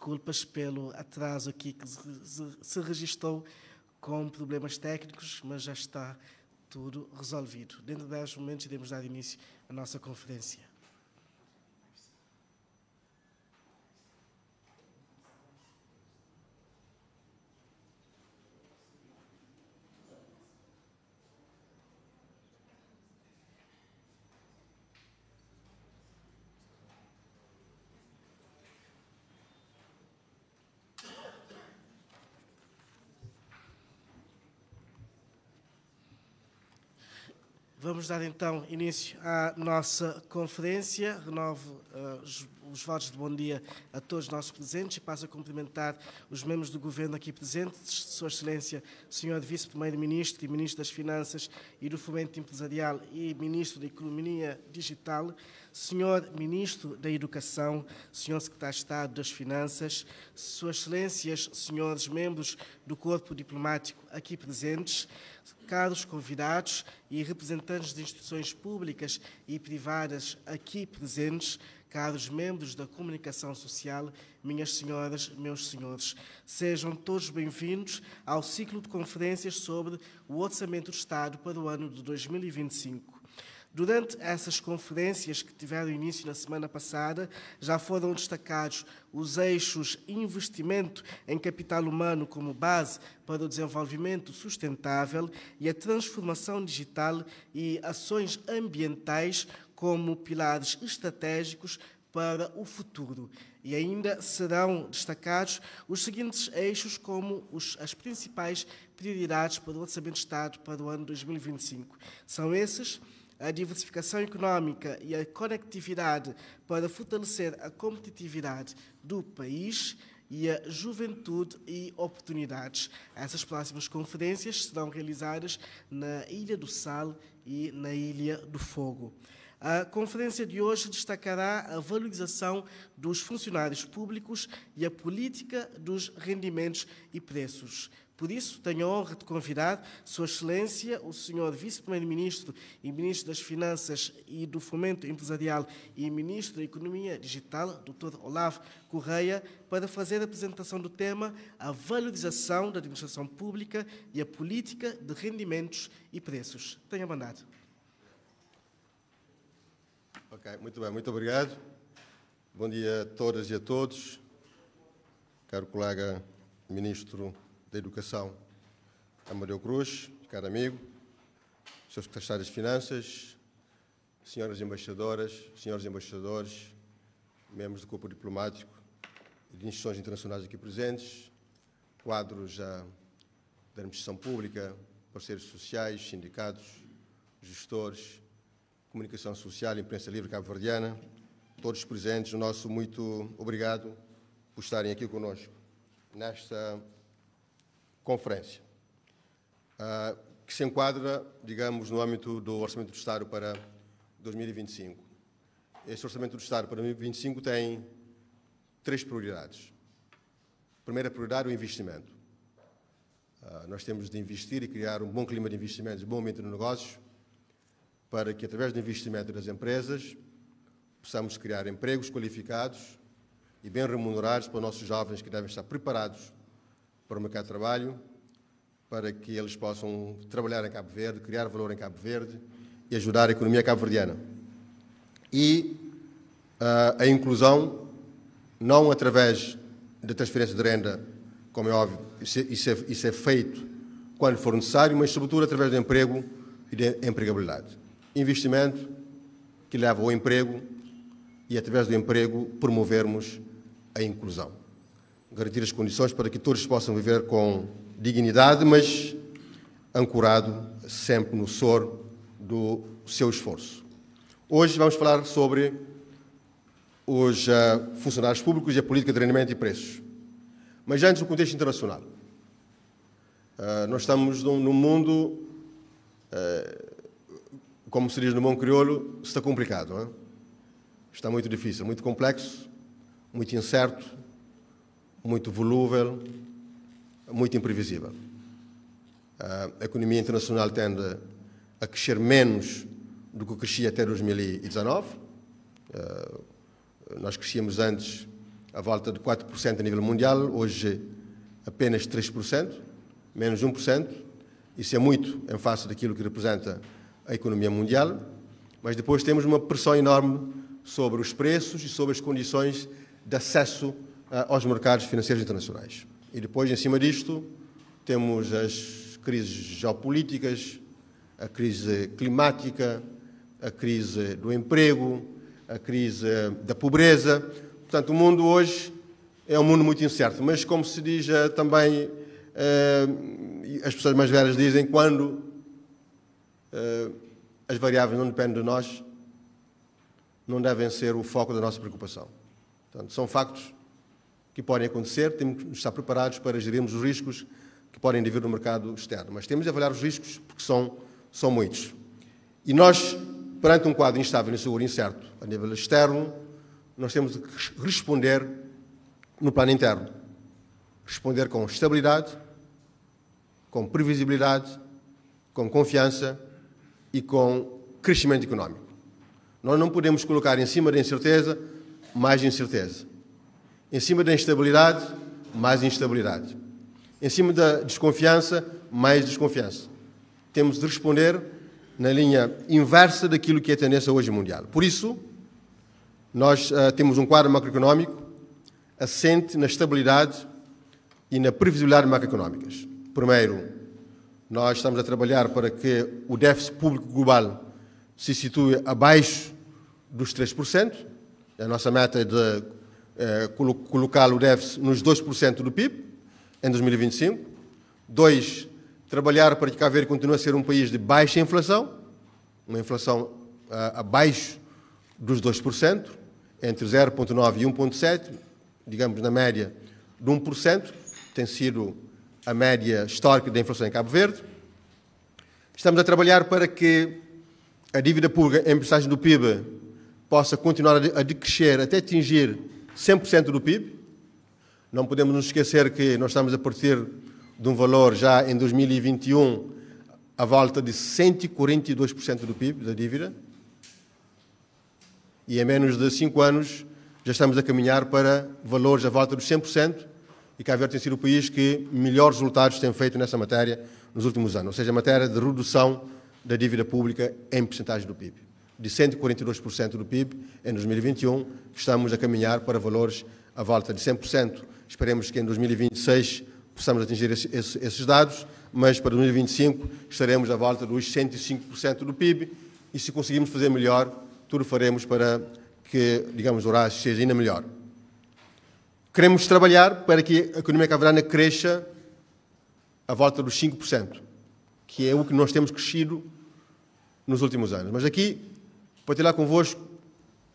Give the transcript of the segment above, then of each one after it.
desculpas pelo atraso aqui que se registrou com problemas técnicos, mas já está tudo resolvido. Dentro de 10 momentos iremos dar início à nossa conferência. vamos dar então início à nossa conferência. Renovo uh, os votos de bom dia a todos os nossos presentes e passo a cumprimentar os membros do Governo aqui presentes, Sua Excelência, Senhor Vice-Primeiro-Ministro e Ministro das Finanças e do Fomento Empresarial e Ministro da Economia Digital, Senhor Ministro da Educação, Senhor Secretário de Estado das Finanças, Suas Excelências, Senhores Membros do Corpo Diplomático aqui presentes, caros convidados e representantes de instituições públicas e privadas aqui presentes, Caros membros da comunicação social, minhas senhoras, meus senhores, sejam todos bem-vindos ao ciclo de conferências sobre o orçamento do Estado para o ano de 2025. Durante essas conferências que tiveram início na semana passada, já foram destacados os eixos investimento em capital humano como base para o desenvolvimento sustentável e a transformação digital e ações ambientais como pilares estratégicos para o futuro. E ainda serão destacados os seguintes eixos como os, as principais prioridades para o Orçamento de Estado para o ano 2025. São esses a diversificação económica e a conectividade para fortalecer a competitividade do país e a juventude e oportunidades. Essas próximas conferências serão realizadas na Ilha do Sal e na Ilha do Fogo. A conferência de hoje destacará a valorização dos funcionários públicos e a política dos rendimentos e preços. Por isso, tenho a honra de convidar Sua Excelência, o Sr. Vice-Primeiro-Ministro e Ministro das Finanças e do Fomento Empresarial e Ministro da Economia Digital, Dr. Olavo Correia, para fazer a apresentação do tema A Valorização da Administração Pública e a Política de Rendimentos e Preços. Tenha mandado. Ok, muito bem, muito obrigado. Bom dia a todas e a todos. Caro colega Ministro da Educação, Amadeu Cruz, caro amigo, Sr. Secretário de Finanças, senhoras embaixadoras, senhores embaixadores, membros do corpo diplomático e de instituições internacionais aqui presentes, quadros da administração pública, parceiros sociais, sindicatos, gestores, Comunicação Social, Imprensa Livre Cabo-Verdiana, todos presentes, o nosso muito obrigado por estarem aqui conosco nesta conferência, uh, que se enquadra, digamos, no âmbito do Orçamento do Estado para 2025. Este Orçamento do Estado para 2025 tem três prioridades. primeira prioridade, o investimento. Uh, nós temos de investir e criar um bom clima de investimentos, um bom ambiente de negócios, para que, através do investimento das empresas, possamos criar empregos qualificados e bem remunerados para os nossos jovens que devem estar preparados para o mercado de trabalho, para que eles possam trabalhar em Cabo Verde, criar valor em Cabo Verde e ajudar a economia cabo-verdiana. E uh, a inclusão, não através da transferência de renda, como é óbvio, isso é, isso é, isso é feito quando for necessário, mas sobretudo através do emprego e da empregabilidade investimento que leva ao emprego e, através do emprego, promovermos a inclusão. Garantir as condições para que todos possam viver com dignidade, mas ancorado sempre no soro do seu esforço. Hoje vamos falar sobre os eh, funcionários públicos e a política de treinamento e preços. Mas antes, no contexto internacional. Eh, nós estamos num mundo eh, como se diz no bom crioulo, está complicado. Não é? Está muito difícil, muito complexo, muito incerto, muito volúvel, muito imprevisível. A economia internacional tende a crescer menos do que crescia até 2019. Eh, nós crescíamos antes à volta de 4% a nível mundial, hoje apenas 3%, menos 1%. Isso é muito em face daquilo que representa a economia mundial, mas depois temos uma pressão enorme sobre os preços e sobre as condições de acesso eh, aos mercados financeiros internacionais. E depois, em cima disto, temos as crises geopolíticas, a crise climática, a crise do emprego, a crise da pobreza. Portanto, o mundo hoje é um mundo muito incerto, mas como se diz eh, também, eh, as pessoas mais velhas dizem, quando eh, as variáveis não dependem de nós, não devem ser o foco da nossa preocupação. Portanto, são factos que podem acontecer, temos que estar preparados para gerirmos os riscos que podem vir no mercado externo, mas temos de avaliar os riscos porque são, são muitos. E nós, perante um quadro instável, e seguro incerto a nível externo, nós temos de responder no plano interno. Responder com estabilidade, com previsibilidade, com confiança e com crescimento económico. Nós não podemos colocar em cima da incerteza mais incerteza, em cima da instabilidade, mais instabilidade, em cima da desconfiança, mais desconfiança. Temos de responder na linha inversa daquilo que é a tendência hoje mundial. Por isso, nós uh, temos um quadro macroeconómico assente na estabilidade e na previsibilidade macroeconómicas. Primeiro, nós estamos a trabalhar para que o déficit público global se situe abaixo dos 3%. A nossa meta é de eh, colocar o déficit nos 2% do PIB em 2025. Dois, trabalhar para que Cabo Verde continue a ser um país de baixa inflação, uma inflação eh, abaixo dos 2%, entre 0,9% e 1,7%, digamos na média de 1%, tem sido a média histórica da inflação em Cabo Verde. Estamos a trabalhar para que a dívida pública em percentagem do PIB possa continuar a decrescer até atingir 100% do PIB. Não podemos nos esquecer que nós estamos a partir de um valor já em 2021 à volta de 142% do PIB da dívida. E em menos de 5 anos já estamos a caminhar para valores à volta dos 100%, e Cabo Verde tem sido o país que melhores resultados tem feito nessa matéria nos últimos anos, ou seja, a matéria de redução da dívida pública em percentagem do PIB. De 142% do PIB em 2021, estamos a caminhar para valores à volta de 100%. Esperemos que em 2026 possamos atingir esse, esse, esses dados, mas para 2025 estaremos à volta dos 105% do PIB e se conseguirmos fazer melhor, tudo faremos para que, digamos, o rácio seja ainda melhor. Queremos trabalhar para que a economia cabo-verdiana cresça à volta dos 5%, que é o que nós temos crescido nos últimos anos. Mas aqui, para tirar convosco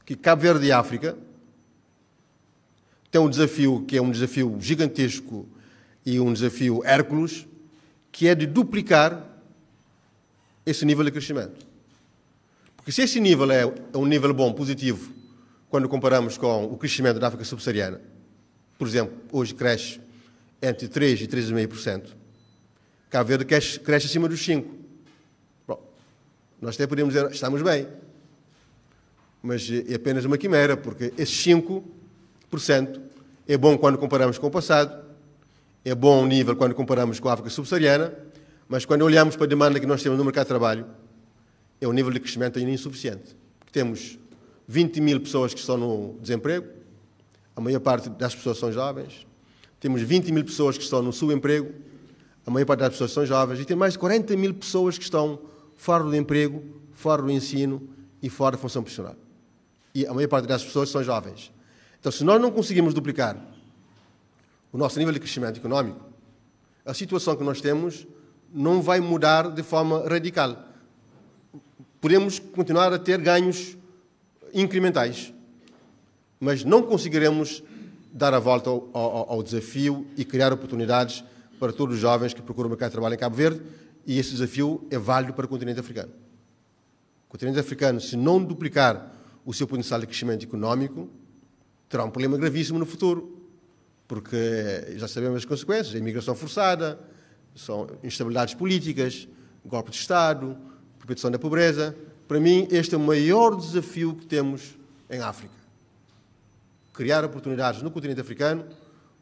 que Cabo Verde e África tem um desafio que é um desafio gigantesco e um desafio Hércules, que é de duplicar esse nível de crescimento. Porque se esse nível é, é um nível bom, positivo, quando comparamos com o crescimento da África subsaariana, por exemplo, hoje cresce entre 3% e 3,5%. Cabo Verde cresce, cresce acima dos 5%. Bom, nós até podemos dizer, estamos bem, mas eh, é apenas uma quimera, porque esses 5% é bom quando comparamos com o passado, é bom nível quando comparamos com a África subsaariana, mas quando olhamos para a demanda que nós temos no mercado de trabalho, é um nível de crescimento ainda insuficiente. Temos 20 mil pessoas que estão no desemprego, a maior parte das pessoas são jovens. Temos 20 mil pessoas que estão no subemprego, a maior parte das pessoas são jovens. E tem mais de 40 mil pessoas que estão fora do emprego, fora do ensino e fora da função profissional. E a maior parte das pessoas são jovens. Então, se nós não conseguimos duplicar o nosso nível de crescimento econômico, a situação que nós temos não vai mudar de forma radical. Podemos continuar a ter ganhos incrementais, mas não conseguiremos dar a volta ao, ao, ao, desafio e criar oportunidades para todos os jovens que procuram o mercado de trabalho em Cabo Verde, e esse desafio é válido para o continente africano. O continente africano, se não duplicar o seu potencial de crescimento económico, terá um problema gravíssimo no futuro, porque eh, já sabemos as consequências: a imigração forçada, são instabilidades políticas, golpe de Estado, perpetuação da pobreza. Para mim, este é o maior desafio que temos em África criar oportunidades no continente africano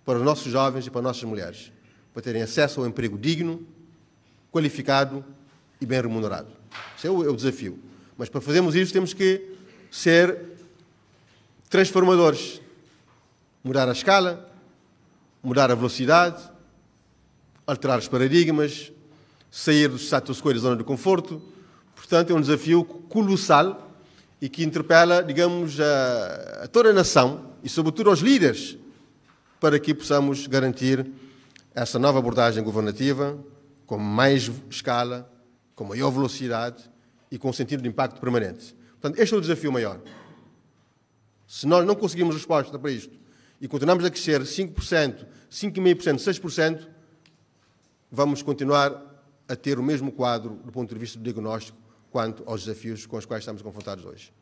para os nossos jovens e para as nossas mulheres, para terem acesso a um emprego digno, qualificado e bem remunerado. Esse é o, é o desafio. Mas para fazermos isso temos que ser transformadores, mudar a escala, mudar a velocidade, alterar os paradigmas, sair do status quo e da zona de conforto. Portanto, é um desafio colossal e que interpela, digamos, a, a toda a nação, e, sobretudo, aos líderes, para que possamos garantir essa nova abordagem governativa com mais escala, com maior velocidade e com sentido de impacto permanente. Portanto, este é o desafio maior. Se nós não conseguirmos resposta para isto e continuarmos a crescer 5%, 5,5%, 6%, vamos continuar a ter o mesmo quadro do ponto de vista do diagnóstico quanto aos desafios com os quais estamos confrontados hoje.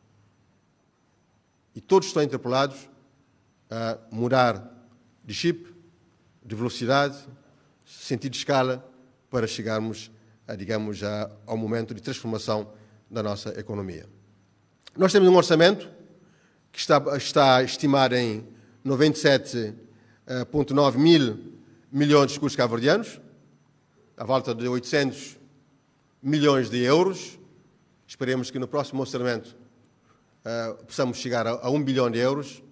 E todos estão interpelados a mudar de chip, de velocidade, sentido de escala, para chegarmos, a, digamos, a, ao momento de transformação da nossa economia. Nós temos um orçamento que está, está estimado em 97,9 eh, mil milhões de escudos cabo à volta de 800 milhões de euros. Esperemos que no próximo orçamento uh, possamos chegar a, a 1 bilhão de euros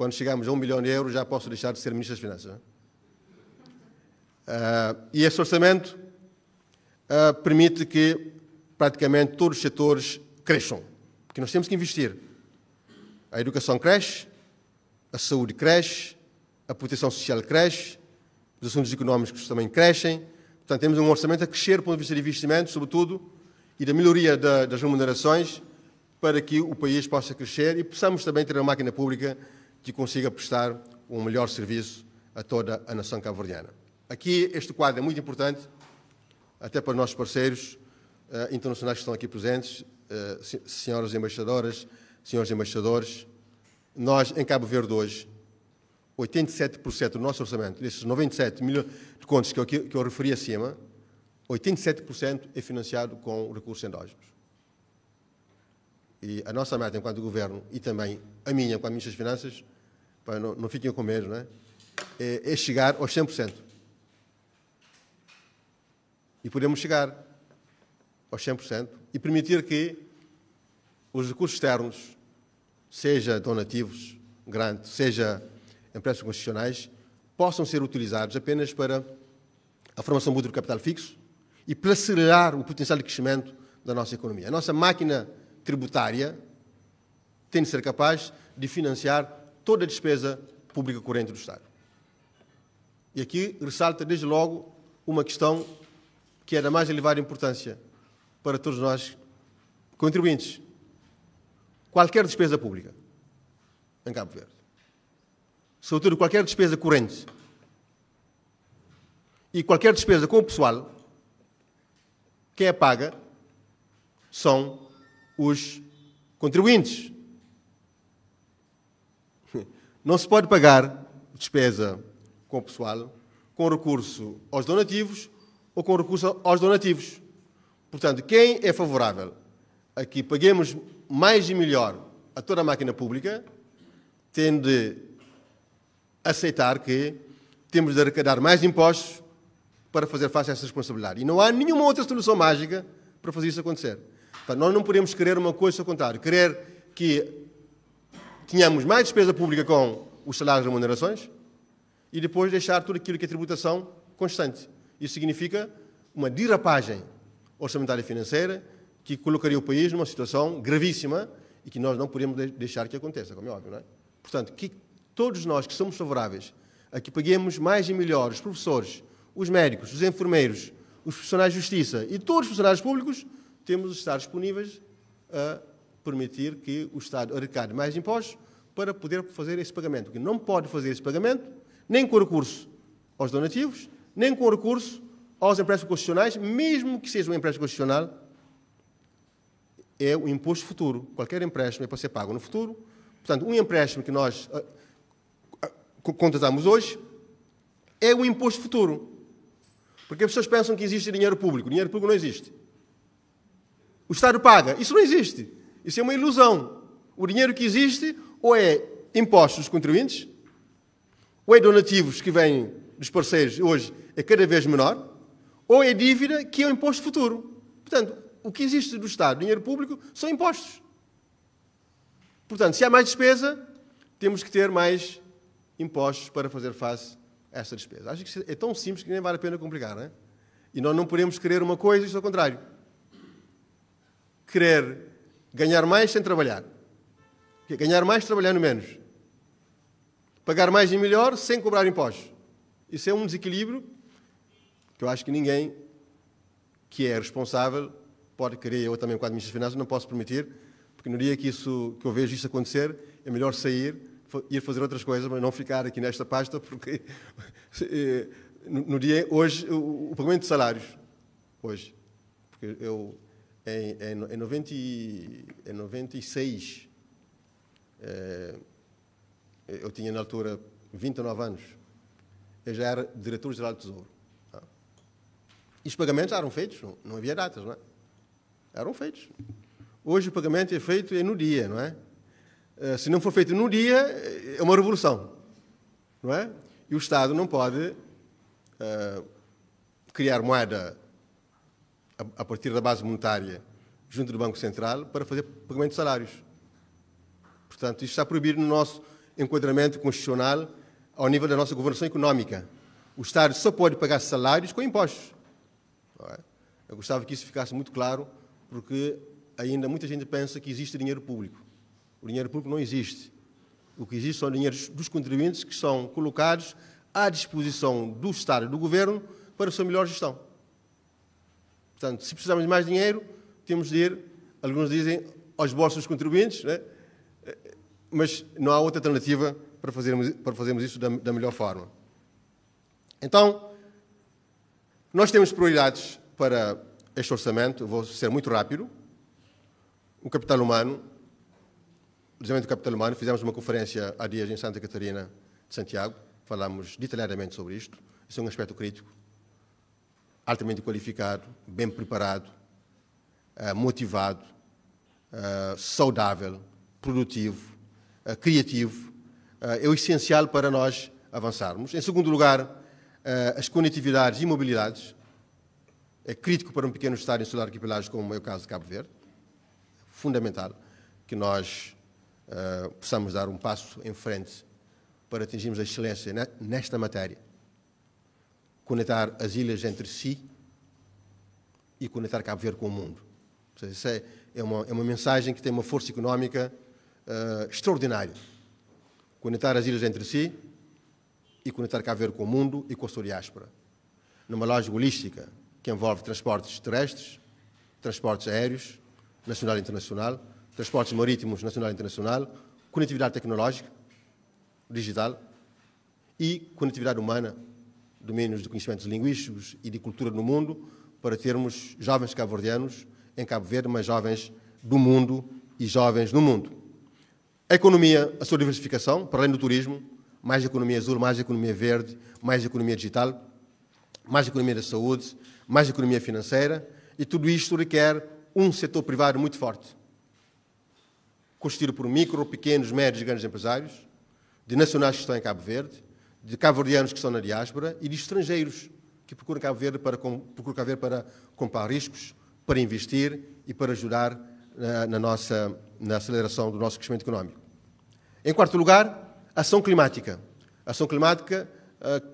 quando chegarmos a um milhão de euros, já posso deixar de ser Ministro das Finanças. Uh, e esse orçamento uh, permite que praticamente todos os setores cresçam, porque nós temos que investir. A educação cresce, a saúde cresce, a proteção social cresce, os assuntos económicos também crescem. Portanto, temos um orçamento a crescer do ponto de vista de investimento, sobretudo, e da melhoria da, das remunerações para que o país possa crescer e possamos também ter uma máquina pública que consiga prestar um melhor serviço a toda a nação cabo-verdiana. Aqui este quadro é muito importante, até para os nossos parceiros uh, internacionais que estão aqui presentes, uh, senhoras embaixadoras, senhores embaixadores. Nós, em Cabo Verde hoje, 87% do nosso orçamento, desses 97 milhões de contos que eu, que eu referi acima, 87% é financiado com recursos endógenos. E a nossa meta enquanto governo e também a minha enquanto Ministro das Finanças, para não, não fiquem com medo, não é? é, é chegar aos 100%. E podemos chegar aos 100% e permitir que os recursos externos, seja donativos, grant, seja empréstimos constitucionais, possam ser utilizados apenas para a formação mútua do capital fixo e para acelerar o potencial de crescimento da nossa economia. A nossa máquina tributária tem de ser capaz de financiar toda a despesa pública corrente do Estado. E aqui ressalta, desde logo, uma questão que é da mais elevada importância para todos nós contribuintes. Qualquer despesa pública em Cabo Verde, sobretudo qualquer despesa corrente e qualquer despesa com o pessoal, quem a é paga são os contribuintes. Não se pode pagar despesa com o pessoal com recurso aos donativos ou com recurso aos donativos. Portanto, quem é favorável a que paguemos mais e melhor a toda a máquina pública tem de aceitar que temos de arrecadar mais impostos para fazer face a essa responsabilidade. E não há nenhuma outra solução mágica para fazer isso acontecer nós não podemos querer uma coisa ao contrário. Querer que tenhamos mais despesa pública com os salários e remunerações e depois deixar tudo aquilo que é tributação constante. Isso significa uma derrapagem orçamentária e financeira que colocaria o país numa situação gravíssima e que nós não podemos deixar que aconteça, como é óbvio, não é? Portanto, que todos nós que somos favoráveis a que paguemos mais e melhor os professores, os médicos, os enfermeiros, os profissionais de justiça e todos os funcionários públicos temos os Estados disponíveis a permitir que o Estado arrecade mais impostos para poder fazer esse pagamento. Porque não pode fazer esse pagamento nem com recurso aos donativos, nem com recurso aos empréstimos constitucionais, mesmo que seja um empréstimo constitucional, é o imposto futuro. Qualquer empréstimo é para ser pago no futuro. Portanto, um empréstimo que nós ah, ah, contratamos hoje é o imposto futuro. Porque as pessoas pensam que existe dinheiro público. dinheiro público não existe o Estado paga. Isso não existe. Isso é uma ilusão. O dinheiro que existe ou é impostos dos contribuintes, ou é donativos que vêm dos parceiros hoje é cada vez menor, ou é dívida que é o imposto futuro. Portanto, o que existe do Estado, dinheiro público, são impostos. Portanto, se há mais despesa, temos que ter mais impostos para fazer face a essa despesa. Acho que é tão simples que nem vale a pena complicar, não é? E nós não podemos querer uma coisa e isso ao contrário querer ganhar mais sem trabalhar. Ganhar mais trabalhando menos. Pagar mais e melhor sem cobrar impostos. Isso é um desequilíbrio que eu acho que ninguém que é responsável pode querer, eu também com a Administração de Finanças não posso permitir, porque no dia que, isso, que eu vejo isso acontecer, é melhor sair, ir fazer outras coisas, mas não ficar aqui nesta pasta, porque eh, no dia, hoje, o pagamento de salários, hoje, porque eu em, em, em, 90, em 96, eh, eu tinha na altura 29 anos, eu já era diretor-geral do Tesouro. Tá? E os pagamentos eram feitos, não, não havia datas, não é? Eram feitos. Hoje o pagamento é feito é no dia, não é? Eh, se não for feito no dia, é uma revolução, não é? E o Estado não pode uh, criar moeda a partir da base monetária junto do Banco Central para fazer pagamento de salários. Portanto, isto está proibido no nosso enquadramento constitucional ao nível da nossa governação económica. O Estado só pode pagar salários com impostos. É? Eu gostava que isso ficasse muito claro, porque ainda muita gente pensa que existe dinheiro público. O dinheiro público não existe. O que existe são dinheiros dos contribuintes que são colocados à disposição do Estado e do Governo para a sua melhor gestão. Portanto, se precisarmos de mais dinheiro, temos de ir, alguns dizem, aos bolsos dos contribuintes, né? mas não há outra alternativa para fazermos, para fazermos isso da, da melhor forma. Então, nós temos prioridades para este orçamento, vou ser muito rápido. O capital humano, o desenvolvimento do capital humano, fizemos uma conferência há dias em Santa Catarina de Santiago, falámos detalhadamente sobre isto, isso é um aspecto crítico altamente qualificado, bem preparado, eh, motivado, eh, saudável, produtivo, eh, criativo, é o essencial para nós avançarmos. Em segundo lugar, as conectividades e mobilidades. É crítico para um pequeno Estado insular arquipelágico, como é o caso de Cabo Verde. Fundamental que nós possamos dar um passo em frente para atingirmos a excelência nesta matéria conectar as ilhas entre si e conectar Cabo Verde com o mundo. isso é, é, uma, é uma mensagem que tem uma força económica uh, extraordinária. Conectar as ilhas entre si e conectar Cabo Verde com o mundo e com a sua diáspora. Numa lógica holística que envolve transportes terrestres, transportes aéreos, nacional e internacional, transportes marítimos, nacional e internacional, conectividade tecnológica, digital e conectividade humana, domínios de conhecimentos linguísticos e de cultura no mundo, para termos jovens cabo-verdianos em Cabo Verde, mas jovens do mundo e jovens no mundo. A economia, a sua diversificação, para além do turismo, mais economia azul, mais economia verde, mais economia digital, mais economia da saúde, mais economia financeira, e tudo isto requer um setor privado muito forte, constituído por micro, pequenos, médios e grandes empresários, de nacionais que estão em Cabo Verde, de cabo-verdianos que estão na diáspora e de estrangeiros que procuram Cabo Verde para, procuram Cabo Verde para comprar riscos, para investir e para ajudar na, na, nossa, na aceleração do nosso crescimento económico. Em quarto lugar, ação climática. Ação climática uh,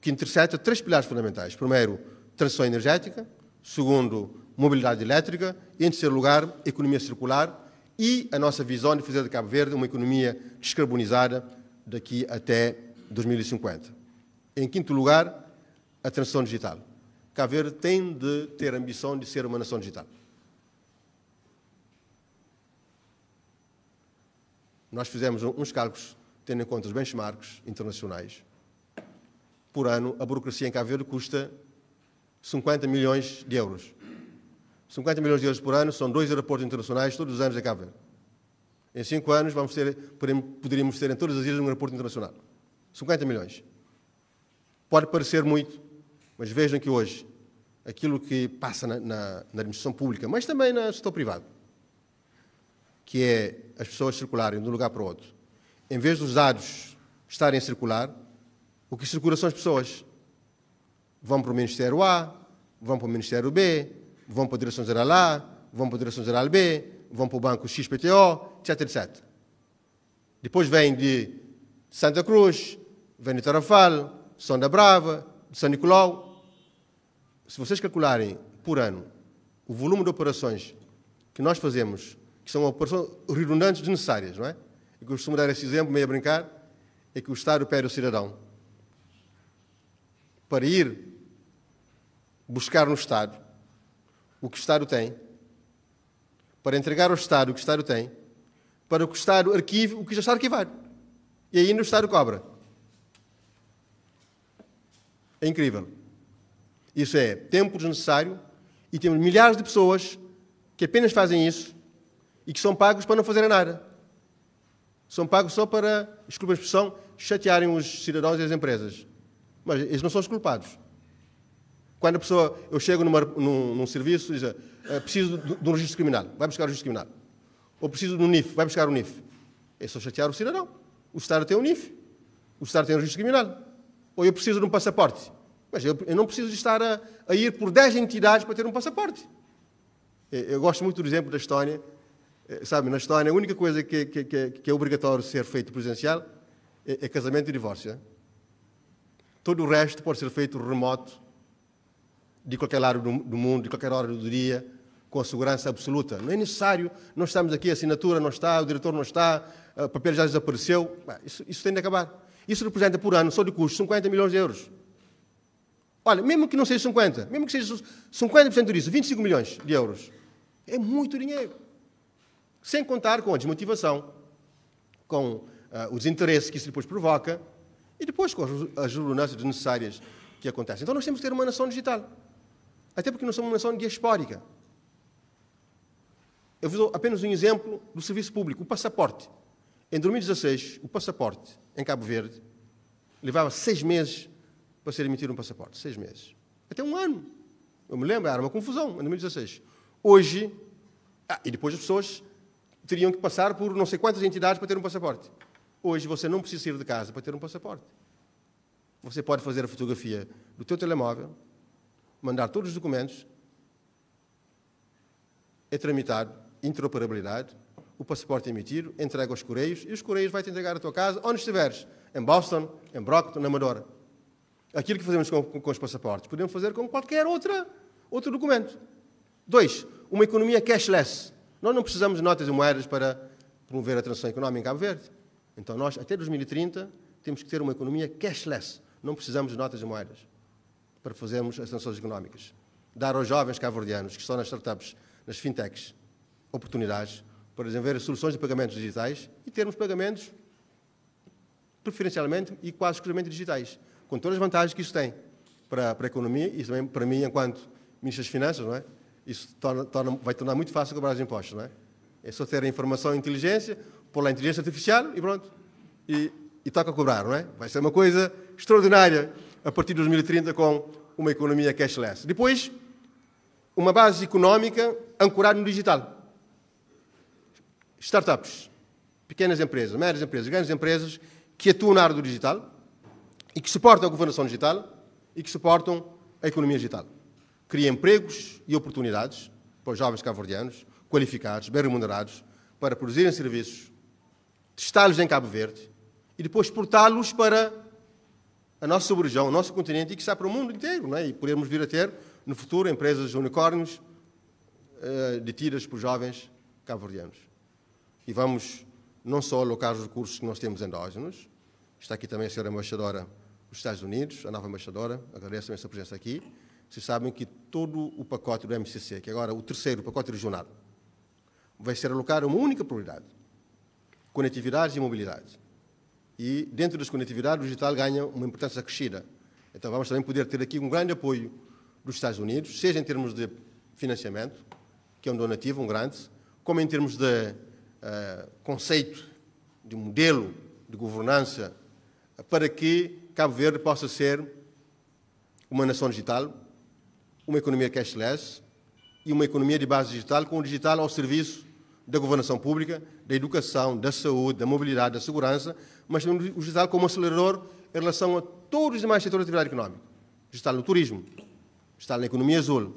que intercepta três pilares fundamentais. Primeiro, transição energética. Segundo, mobilidade elétrica. E, em terceiro lugar, economia circular e a nossa visão de fazer de Cabo Verde uma economia descarbonizada daqui até 2050. Em quinto lugar, a transição digital. Cabo Verde tem de ter a ambição de ser uma nação digital. Nós fizemos uns cálculos, tendo em conta os benchmarks internacionais. Por ano, a burocracia em Cabo Verde custa 50 milhões de euros. 50 milhões de euros por ano são dois aeroportos internacionais todos os anos em Cabo Verde. Em cinco anos, vamos ter, poderíamos ter em todas as ilhas um aeroporto internacional. 50 milhões. Pode parecer muito, mas vejam que hoje aquilo que passa na, na, na administração pública, mas também no setor privado, que é as pessoas circularem de um lugar para o outro, em vez dos dados estarem a circular, o que circula são as pessoas. Vão para o Ministério A, vão para o Ministério B, vão para a Direção Geral A, vão para a Direção Geral B, vão para o Banco XPTO, etc, etc. Depois vêm de Santa Cruz, Vênia Tarrafal, São Brava, São Nicolau. Se vocês calcularem por ano o volume de operações que nós fazemos, que são operações redundantes desnecessárias, não é? Eu costumo dar esse exemplo, meio a brincar, é que o Estado pede o cidadão para ir buscar no Estado o que o Estado tem, para entregar ao Estado o que o Estado tem, para que o Estado arquive o que já está arquivado. E ainda o Estado cobra. É incrível. Isso é tempo desnecessário e temos milhares de pessoas que apenas fazem isso e que são pagos para não fazerem nada. São pagos só para, desculpa a expressão, chatearem os cidadãos e as empresas. Mas eles não são os culpados. Quando a pessoa, eu chego numa, num, num, serviço e diz, ah, preciso de, de um registro criminal, vai buscar o registro criminal. Ou preciso de um NIF, vai buscar o NIF. É só chatear o cidadão. O Estado tem o NIF. O Estado tem o registro criminal. Ou eu preciso de um passaporte. Mas eu, eu não preciso de estar a, a, ir por 10 entidades para ter um passaporte. Eu, eu gosto muito do exemplo da Estónia. Eh, sabe, na Estónia, a única coisa que, que, que, que é obrigatório ser feito presencial é, é casamento e divórcio. Todo o resto pode ser feito remoto, de qualquer lado do, do mundo, de qualquer hora do dia, com a segurança absoluta. Não é necessário, nós estamos aqui, a assinatura não está, o diretor não está, eh, o papel já desapareceu. Isso, isso tem de acabar. Isso representa por ano, só de custo, 50 milhões de euros. Olha, mesmo que não seja 50, mesmo que seja 50% disso, 25 milhões de euros, é muito dinheiro. Sem contar com a desmotivação, com uh, o desinteresse que isso depois provoca e depois com as redundâncias desnecessárias que acontecem. Então nós temos que ter uma nação digital. Até porque não somos uma nação diaspórica. Eu vou dar apenas um exemplo do serviço público, o passaporte. Em 2016, o passaporte em Cabo Verde levava seis meses para ser emitido um passaporte. Seis meses. Até um ano. Eu me lembro, era uma confusão, em 2016. Hoje, ah, e depois as pessoas teriam que passar por não sei quantas entidades para ter um passaporte. Hoje você não precisa sair de casa para ter um passaporte. Você pode fazer a fotografia do teu telemóvel, mandar todos os documentos, é tramitado interoperabilidade, o passaporte é emitido, entrega aos correios e os correios vai te entregar à tua casa, onde estiveres, em Boston, em Brockton, na Madora. Aquilo que fazemos com, com, os passaportes, podemos fazer com qualquer outra, outro documento. Dois, uma economia cashless. Nós não precisamos de notas e moedas para promover a transição económica em Cabo Verde. Então, nós, até 2030, temos que ter uma economia cashless. Não precisamos de notas e moedas para fazermos as transições económicas. Dar aos jovens cabo-verdianos que estão nas startups, nas fintechs, oportunidades para desenvolver soluções de pagamentos digitais e termos pagamentos preferencialmente e quase exclusivamente digitais com todas as vantagens que isso tem para, para a economia e também para mim, enquanto Ministro das Finanças, não é? Isso torna, torna, vai tornar muito fácil cobrar os impostos, não é? É só ter a informação e inteligência, pôr lá a inteligência artificial e pronto. E, e toca a cobrar, não é? Vai ser uma coisa extraordinária a partir de 2030 com uma economia cashless. Depois, uma base económica ancorada no digital. Startups, pequenas empresas, médias empresas, grandes empresas que atuam na área do digital, e que suportam a governação digital e que suportam a economia digital. Cria empregos e oportunidades para os jovens cabo-verdianos, qualificados, bem remunerados, para produzirem serviços, testá-los em Cabo Verde e depois exportá-los para a nossa região, o nosso continente e que está para o mundo inteiro. Não é? E podermos vir a ter, no futuro, empresas unicórnios de eh, detidas por jovens cabo-verdianos. E vamos não só alocar os recursos que nós temos endógenos, está aqui também a senhora embaixadora dos Estados Unidos, a nova embaixadora, agradeço a sua presença aqui. Vocês sabem que todo o pacote do MCC, que agora é o terceiro pacote regional, vai ser alocar uma única prioridade, conectividade e mobilidade. E, dentro das conectividades, o digital ganha uma importância crescida. Então, vamos também poder ter aqui um grande apoio dos Estados Unidos, seja em termos de financiamento, que é um donativo, um grande, como em termos de uh, conceito, de modelo de governança, para que Cabo Verde possa ser uma nação digital, uma economia cashless e uma economia de base digital, com o digital ao serviço da governação pública, da educação, da saúde, da mobilidade, da segurança, mas também o digital como acelerador em relação a todos os demais setores de atividade económica. Digital no turismo, digital na economia azul,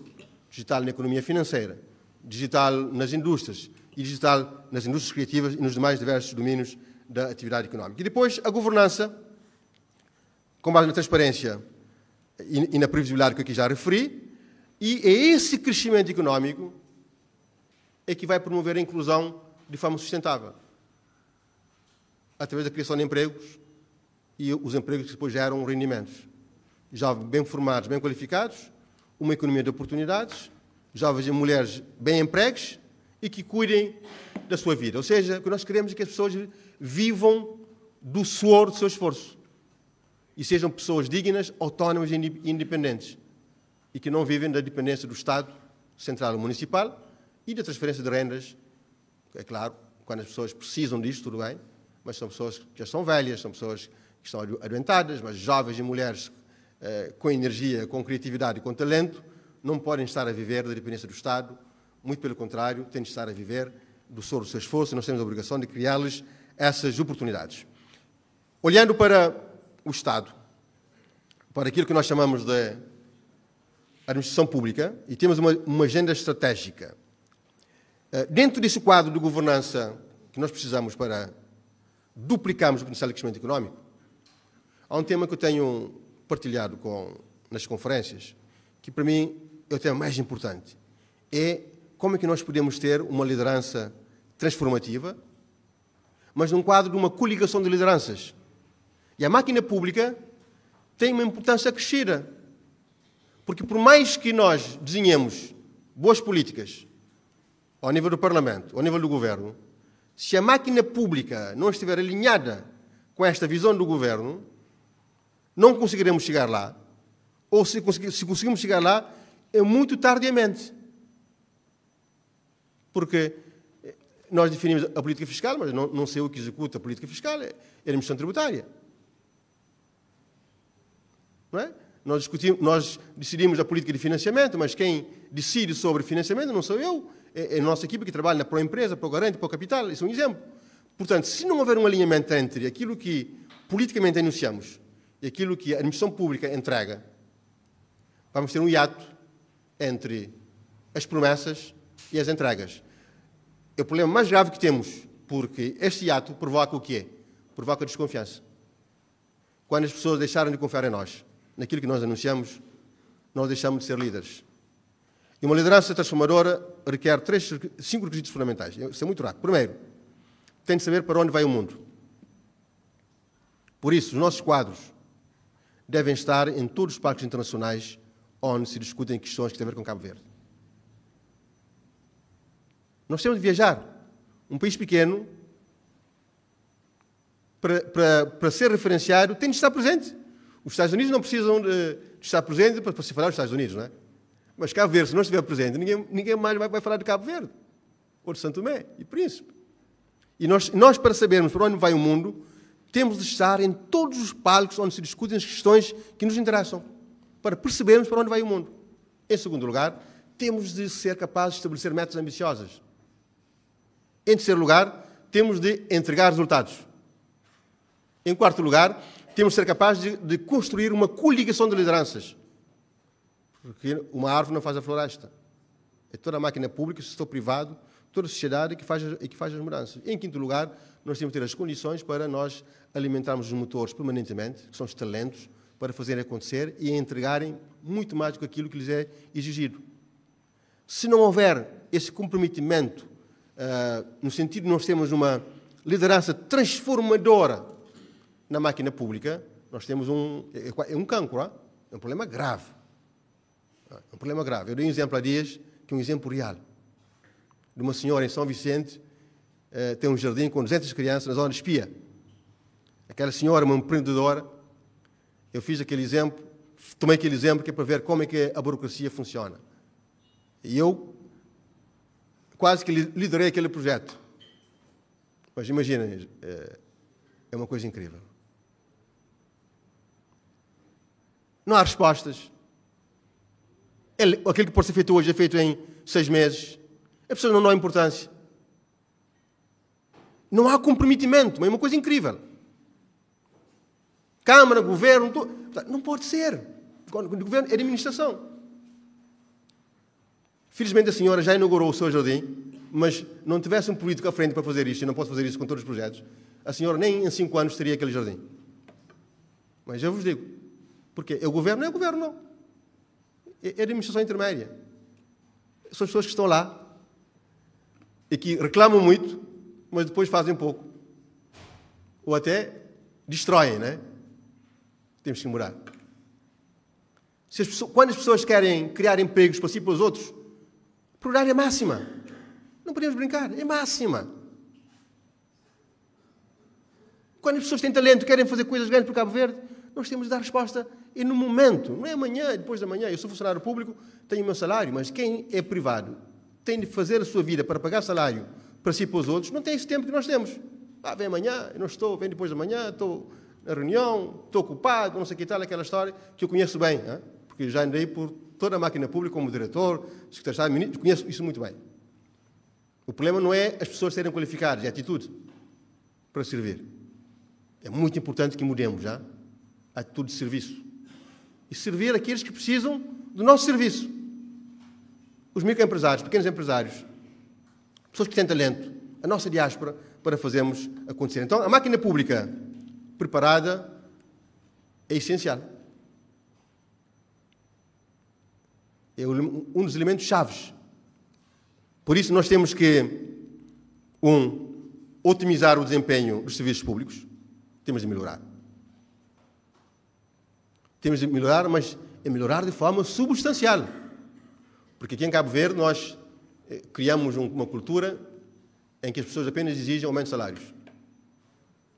digital na economia financeira, digital nas indústrias e digital nas indústrias criativas e nos demais diversos domínios da atividade económica. E depois a governança com base na transparência e, e na previsibilidade que eu aqui já referi, e é esse crescimento económico é que vai promover a inclusão de forma sustentável, através da criação de empregos e os empregos que depois geram rendimentos. Jovens bem formados, bem qualificados, uma economia de oportunidades, jovens e mulheres bem empregues e que cuidem da sua vida. Ou seja, o que nós queremos é que as pessoas vivam do suor do seu esforço e sejam pessoas dignas, autónomas e independentes e que não vivem da dependência do Estado central ou municipal e da transferência de rendas. É claro, quando as pessoas precisam disso, tudo bem, mas são pessoas que já são velhas, são pessoas que estão adoentadas, mas jovens e mulheres eh, com energia, com criatividade e com talento não podem estar a viver da dependência do Estado, muito pelo contrário, têm de estar a viver do soro do seu esforço e nós temos a obrigação de criar-lhes essas oportunidades. Olhando para o Estado para aquilo que nós chamamos de administração pública e temos uma, uma agenda estratégica. Eh, dentro desse quadro de governança que nós precisamos para duplicarmos o potencial de crescimento económico, há um tema que eu tenho partilhado com, nas conferências, que para mim é o tema mais importante. É como é que nós podemos ter uma liderança transformativa, mas num quadro de uma coligação de lideranças. E a máquina pública tem uma importância crescida. Porque por mais que nós desenhemos boas políticas ao nível do Parlamento, ao nível do Governo, se a máquina pública não estiver alinhada com esta visão do Governo, não conseguiremos chegar lá. Ou se, conseguirmos chegar lá, é muito tardiamente. Porque eh, nós definimos a política fiscal, mas não, não sei o que executa a política fiscal, é, é a emissão tributária. É? Nós, discutimos, nós decidimos a política de financiamento, mas quem decide sobre financiamento não sou eu, é, é a nossa equipe que trabalha para a empresa, para o garante, para o capital, isso é um exemplo. Portanto, se não houver um alinhamento entre aquilo que politicamente anunciamos e aquilo que a administração pública entrega, vamos ter um hiato entre as promessas e as entregas. É o problema mais grave que temos, porque este hiato provoca o quê? Provoca desconfiança. Quando as pessoas deixaram de confiar em nós naquilo que nós anunciamos, nós deixamos de ser líderes. E uma liderança transformadora requer três, cinco requisitos fundamentais. Isso é muito rápido. Primeiro, tem de saber para onde vai o mundo. Por isso, os nossos quadros devem estar em todos os parques internacionais onde se discutem questões que têm a ver com Cabo Verde. Nós temos de viajar. Um país pequeno, para, para, para ser referenciado, tem de estar presente. Os Estados Unidos não precisam de, estar presente para, se falar dos Estados Unidos, não é? Mas Cabo Verde, se não estiver presente, ninguém, ninguém mais vai, vai falar de Cabo Verde, ou de Santo Tomé e Príncipe. E nós, nós, para sabermos para onde vai o mundo, temos de estar em todos os palcos onde se discutem as questões que nos interessam, para percebermos para onde vai o mundo. Em segundo lugar, temos de ser capazes de estabelecer metas ambiciosas. Em terceiro lugar, temos de entregar resultados. Em quarto lugar, temos de ser capazes de, de construir uma coligação de lideranças. Porque uma árvore não faz a floresta. É toda a máquina pública, o setor privado, toda a sociedade que faz, que faz as mudanças. Em quinto lugar, nós temos de ter as condições para nós alimentarmos os motores permanentemente, que são os talentos, para fazerem acontecer e entregarem muito mais do que aquilo que lhes é exigido. Se não houver esse comprometimento, ah, no sentido de nós termos uma liderança transformadora na máquina pública, nós temos um. É, é um cancro, ah? é um problema grave. Ah, é um problema grave. Eu dei um exemplo há dias, que é um exemplo real. De uma senhora em São Vicente, eh, tem um jardim com 200 crianças na zona de espia. Aquela senhora, uma empreendedora, eu fiz aquele exemplo, tomei aquele exemplo que é para ver como é que a burocracia funciona. E eu quase que liderei aquele projeto. Mas imaginem, eh, é uma coisa incrível. Não há respostas. Ele, aquilo que pode ser feito hoje é feito em seis meses. A pessoa não dá importância. Não há comprometimento, mas é uma coisa incrível. Câmara, governo, não pode ser. O Governo é administração. Felizmente a senhora já inaugurou o seu jardim, mas não tivesse um político à frente para fazer isto, e não posso fazer isso com todos os projetos, a senhora nem em cinco anos teria aquele jardim. Mas eu vos digo, porque o governo, é o governo, não. É, a administração intermédia. São as pessoas que estão lá e que reclamam muito, mas depois fazem pouco. Ou até destroem, né? Temos que mudar. As pessoas, quando as pessoas querem criar empregos para si e para os outros, prograr é máxima. Não podemos brincar, é máxima. Quando as pessoas têm talento, querem fazer coisas grandes para o Cabo Verde, nós temos de dar resposta e no momento, não é amanhã, é depois da manhã. Eu sou funcionário público, tenho o meu salário, mas quem é privado tem de fazer a sua vida para pagar salário para si e para os outros, não tem esse tempo que nós temos. Ah, vem amanhã, eu não estou, vem depois da manhã, estou na reunião, estou ocupado, não sei o que tal, aquela história que eu conheço bem, porque já andei por toda a máquina pública como diretor, secretário ministro, conheço isso muito bem. O problema não é as pessoas serem qualificadas, é a atitude para servir. É muito importante que mudemos já a atitude de serviço e servir aqueles que precisam do nosso serviço. Os microempresários, pequenos empresários, pessoas que têm talento, a nossa diáspora, para fazermos acontecer. Então, a máquina pública preparada é essencial. É um dos elementos chaves. Por isso, nós temos que, um, otimizar o desempenho dos serviços públicos, temos de melhorar. Temos de melhorar, mas é melhorar de forma substancial. Porque aqui em Cabo Verde nós eh, criamos uma cultura em que as pessoas apenas exigem aumento de salários.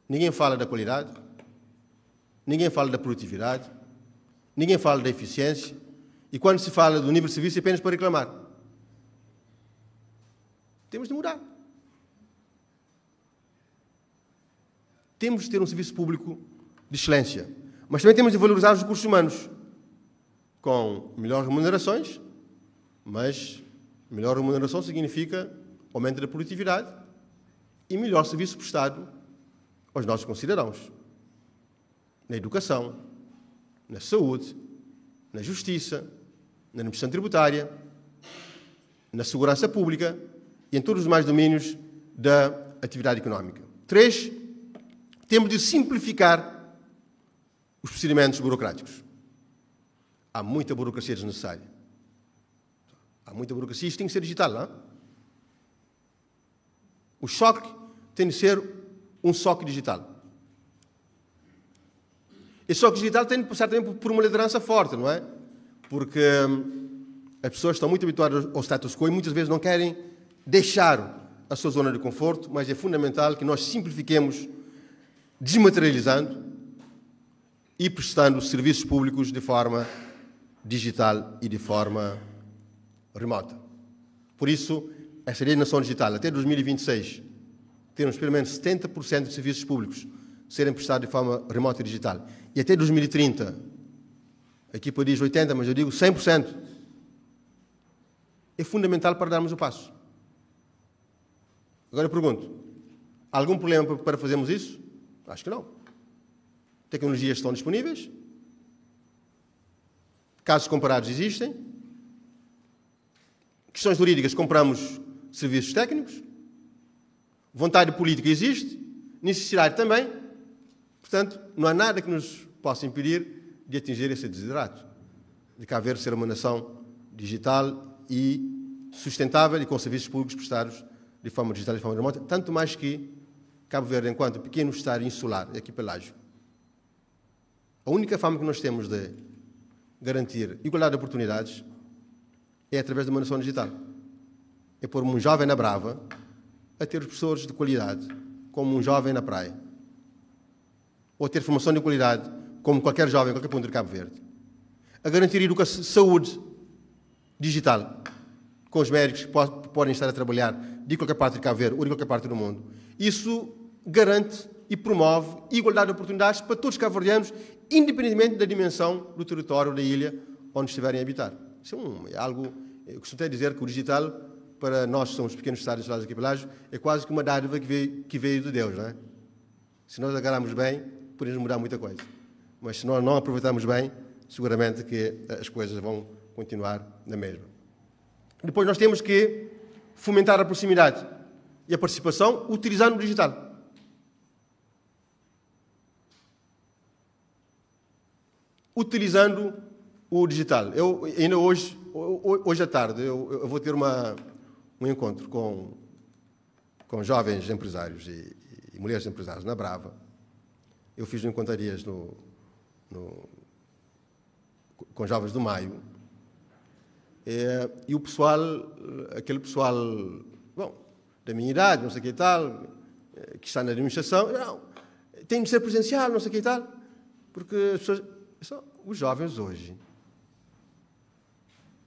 Ninguém fala da qualidade, ninguém fala da produtividade, ninguém fala da eficiência, e quando se fala do nível de serviço é apenas para reclamar. Temos de mudar. Temos de ter um serviço público de excelência. Mas também temos de valorizar os recursos humanos com melhores remunerações, mas melhor remuneração significa aumento da produtividade e melhor serviço prestado aos nossos concidadãos. Na educação, na saúde, na justiça, na administração tributária, na segurança pública e em todos os mais domínios da atividade económica. Três, temos de simplificar os procedimentos burocráticos. Há muita burocracia desnecessária. Há muita burocracia. Isto tem que ser digital, não é? O choque tem de ser um choque digital. Esse choque digital tem de passar também por uma liderança forte, não é? Porque hum, as pessoas estão muito habituadas ao status quo e muitas vezes não querem deixar a sua zona de conforto, mas é fundamental que nós simplifiquemos, desmaterializando e prestando serviços públicos de forma digital e de forma remota. Por isso, essa nação digital, até 2026, termos pelo menos 70% de serviços públicos serem prestados de forma remota e digital. E até 2030, a equipa diz 80%, mas eu digo 100%. É fundamental para darmos o passo. Agora eu pergunto, algum problema para fazermos isso? Acho que não. Tecnologias estão disponíveis. Casos comparados existem. Questões jurídicas, compramos serviços técnicos. Vontade política existe. Necessidade também. Portanto, não há nada que nos possa impedir de atingir esse desiderato. De cá haver ser uma nação digital e sustentável e com serviços públicos prestados de forma digital e de forma remota, tanto mais que Cabo Verde, enquanto pequeno estado insular, é aqui pelágio. A única forma que nós temos de garantir igualdade de oportunidades é através de uma digital. É pôr um jovem na brava a ter professores de qualidade, como um jovem na praia. Ou a ter formação de qualidade, como qualquer jovem qualquer ponto de Cabo Verde. A garantir educação, saúde digital, com os médicos que podem estar a trabalhar de qualquer parte de Cabo Verde ou de qualquer parte do mundo. Isso garante e promove igualdade de oportunidades para todos os cabo-verdianos independentemente da dimensão do território da ilha onde estiverem a habitar. Isso é, um, é algo. É, eu costumo dizer que o digital, para nós que somos pequenos estados isolados aqui pelágio, é quase que uma dádiva que veio, que veio de Deus, não é? Se nós agarrarmos bem, podemos mudar muita coisa. Mas se nós não aproveitarmos bem, seguramente que eh, as coisas vão continuar na mesma. Depois nós temos que fomentar a proximidade e a participação utilizando o digital. utilizando o digital. Eu ainda hoje, hoje à tarde, eu, eu vou ter uma, um encontro com, com jovens empresários e, e mulheres empresárias na Brava. Eu fiz um encontrarias no, no, com jovens do Maio. É, e o pessoal, aquele pessoal, bom, da minha idade, não sei o que e tal, eh, que está na administração, não, tem de ser presencial, não sei o que e tal, porque as pessoas são os jovens hoje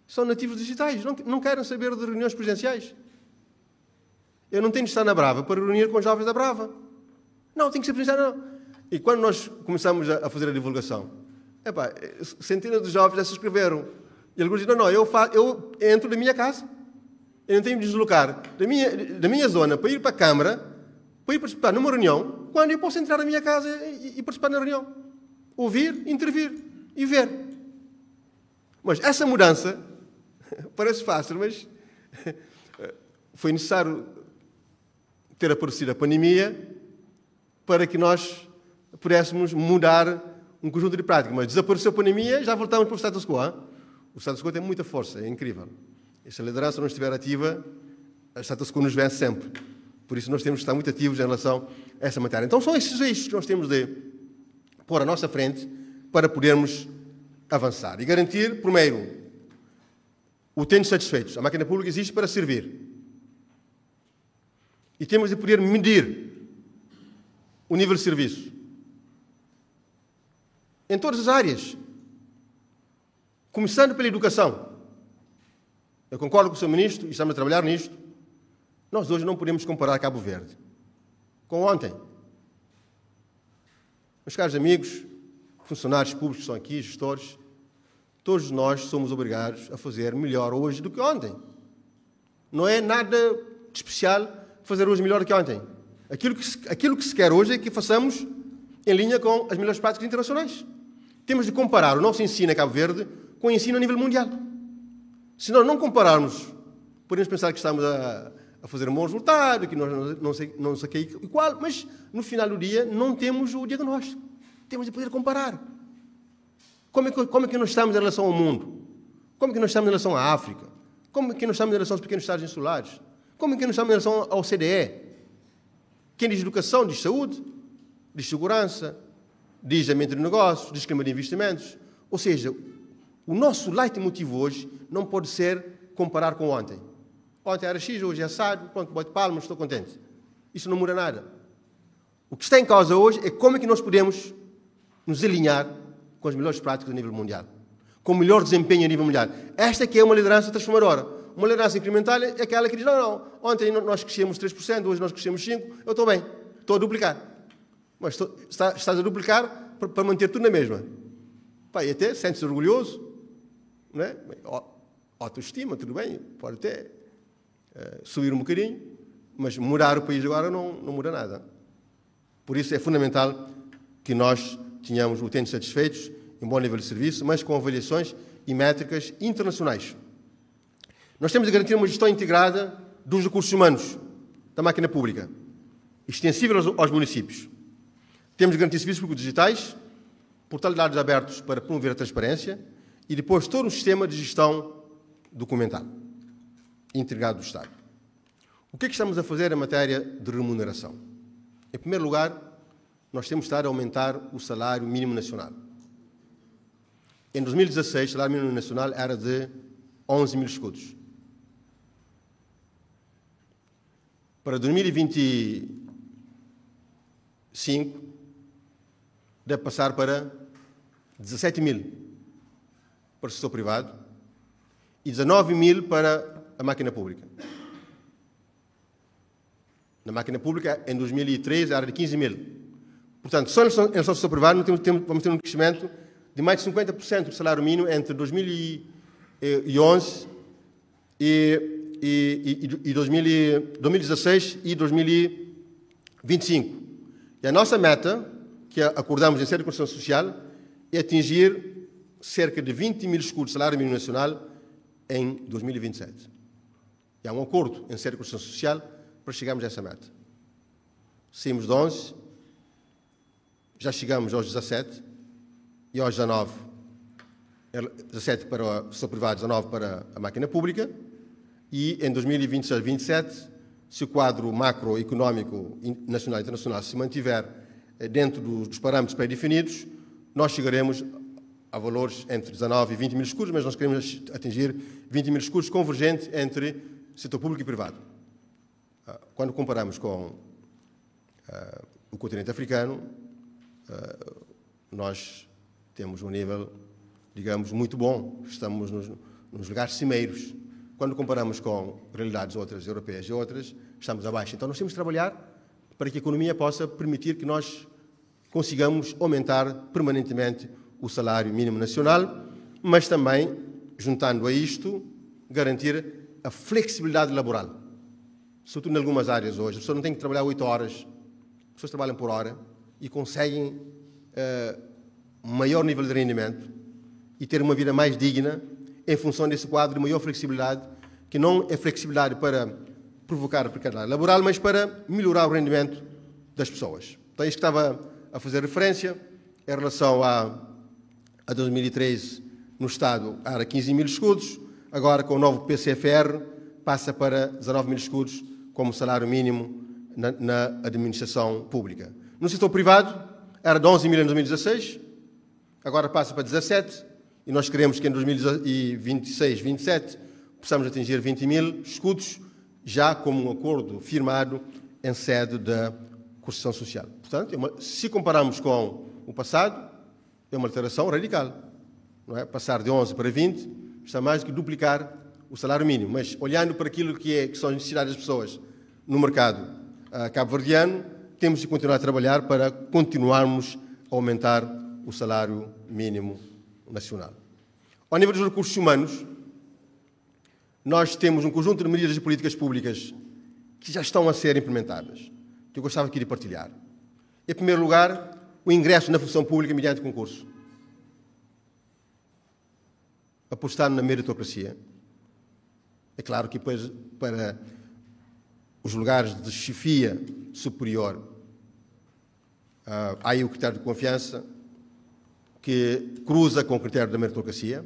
são nativos digitais, não, querem saber de reuniões presenciais. Eu não tenho de estar na Brava para reunir com os jovens da Brava. Não, tenho que ser presencial, não. E quando nós começamos a, fazer a divulgação, epá, centenas de jovens já se inscreveram. E alguns dizem, não, não, eu, faço, eu entro na minha casa. Eu não tenho de deslocar da minha, da minha zona para ir para a Câmara, para ir participar numa reunião, quando eu posso entrar na minha casa e, e participar na reunião ouvir, intervir e ver. Mas essa mudança parece fácil, mas eh, foi necessário ter aparecido a pandemia para que nós pudéssemos mudar um conjunto de práticas. Mas desapareceu a pandemia, já voltamos para o status quo. O status quo tem muita força, é incrível. E se a liderança não estiver ativa, o status quo nos vence sempre. Por isso nós temos que estar muito ativos em relação a essa matéria. Então são esses eixos que nós temos de pôr à nossa frente para podermos avançar e garantir, primeiro, o satisfeitos. A máquina pública existe para servir. E temos de poder medir o nível de serviço em todas as áreas, começando pela educação. Eu concordo com o Sr. Ministro e estamos a trabalhar nisto. Nós hoje não podemos comparar Cabo Verde com ontem. Meus caros amigos, funcionários públicos que estão aqui, gestores, todos nós somos obrigados a fazer melhor hoje do que ontem. Não é nada de especial fazer hoje melhor do que ontem. Aquilo que, se, aquilo que se quer hoje é que façamos em linha com as melhores práticas internacionais. Temos de comparar o nosso ensino em Cabo Verde com o ensino a nível mundial. Se nós não compararmos, podemos pensar que estamos a, a fazer um bom resultado, que nós não sei, não sei que e qual, mas no final do dia não temos o diagnóstico. Temos de poder comparar. Como é, que, como é que nós estamos em relação ao mundo? Como é que nós estamos em relação à África? Como é que nós estamos em relação aos pequenos estados insulares? Como é que nós estamos em relação ao CDE? Quem diz educação diz saúde, diz segurança, diz ambiente de negócios, diz clima de investimentos. Ou seja, o nosso leitmotiv hoje não pode ser comparar com ontem. Ontem era X, hoje é assado, pronto, bote palmas, estou contente. Isso não muda nada. O que está em causa hoje é como é que nós podemos nos alinhar com as melhores práticas a nível mundial, com o melhor desempenho a nível mundial. Esta que é uma liderança transformadora. Uma liderança incremental é aquela que diz, não, não, ontem nós crescemos 3%, hoje nós crescemos 5%, eu estou bem, estou a duplicar. Mas está, estás a duplicar para, manter tudo na mesma. Pai, até sentes orgulhoso, não é? Autoestima, tudo bem, pode ter eh, subir um bocadinho, mas morar o país agora não, não muda nada. Por isso é fundamental que nós tenhamos utentes satisfeitos, um bom nível de serviço, mas com avaliações e métricas internacionais. Nós temos de garantir uma gestão integrada dos recursos humanos da máquina pública, extensível aos, aos municípios. Temos de garantir serviços públicos digitais, portal de dados abertos para promover a transparência e depois todo um sistema de gestão documental entregado do Estado. O que é que estamos a fazer em matéria de remuneração? Em primeiro lugar, nós temos de estar a aumentar o salário mínimo nacional. Em 2016, o salário mínimo nacional era de 11 mil escudos. Para 2025, deve passar para 17 mil para o setor privado e 19 mil para a máquina pública. Na máquina pública, em 2003, era de 15 mil. Portanto, só no sócio privado vamos ter um crescimento de mais de 50% do salário mínimo entre 2011 e, e, e, e 2016 e 2025. E a nossa meta, que acordamos em sede de Constituição Social, é atingir cerca de 20 mil escudos de salário mínimo nacional em 2027 e há um acordo em ser construção social para chegarmos a essa meta. Saímos de 11, já chegamos aos 17 e aos 19. 17 para o setor privado, 19 para a máquina pública e em 2026 27 se o quadro macroeconómico nacional e internacional se mantiver eh, dentro dos parâmetros pré-definidos, nós chegaremos a valores entre 19 e 20 mil escudos, mas nós queremos atingir 20 mil escudos convergente entre setor público e privado. Ah, quando comparamos com uh, o continente africano, uh, nós temos um nível, digamos, muito bom, estamos nos, nos lugares cimeiros. Quando comparamos com realidades outras, europeias e outras, estamos abaixo. Então, nós temos de trabalhar para que a economia possa permitir que nós consigamos aumentar permanentemente o salário mínimo nacional, mas também, juntando a isto, garantir a flexibilidade laboral. Sobretudo em algumas áreas hoje. As pessoas não têm que trabalhar oito horas, as pessoas trabalham por hora e conseguem uh, maior nível de rendimento e ter uma vida mais digna em função desse quadro de maior flexibilidade, que não é flexibilidade para provocar a precariedade laboral, mas para melhorar o rendimento das pessoas. Então, é isto que estava a fazer referência em relação a, a 2013 no Estado era 15 mil escudos, agora com o novo PCFR, passa para 19 mil escudos como salário mínimo na, na administração pública. No setor privado, era de 11 mil em 2016, agora passa para 17, e nós queremos que em 2026, 27, possamos atingir 20 mil escudos, já como um acordo firmado em sede da Constituição Social. Portanto, é uma, se compararmos com o passado, é uma alteração radical. Não é? Passar de 11 para 20 está mais do que duplicar o salário mínimo. Mas olhando para aquilo que, é, que são as necessidades das pessoas no mercado ah, cabo-verdiano, temos de continuar a trabalhar para continuarmos a aumentar o salário mínimo nacional. Ao nível dos recursos humanos, nós temos um conjunto de medidas e políticas públicas que já estão a ser implementadas, que eu gostava aqui de partilhar. Em primeiro lugar, o ingresso na função pública mediante concurso apostar na meritocracia. É claro que depois, para os lugares de chefia superior, ah, há aí o critério de confiança, que cruza com o critério da meritocracia,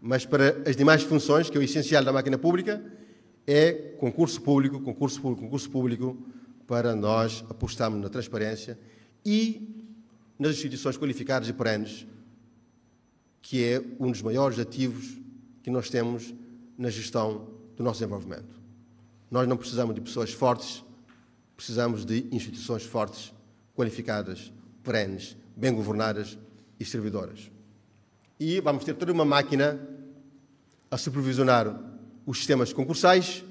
mas para as demais funções, que é o essencial da máquina pública, é concurso público, concurso público, concurso público, para nós apostarmos na transparência e nas instituições qualificadas e perenes que é um dos maiores ativos que nós temos na gestão do nosso desenvolvimento. Nós não precisamos de pessoas fortes, precisamos de instituições fortes, qualificadas, perenes, bem governadas e servidoras. E vamos ter toda uma máquina a supervisionar os sistemas concursais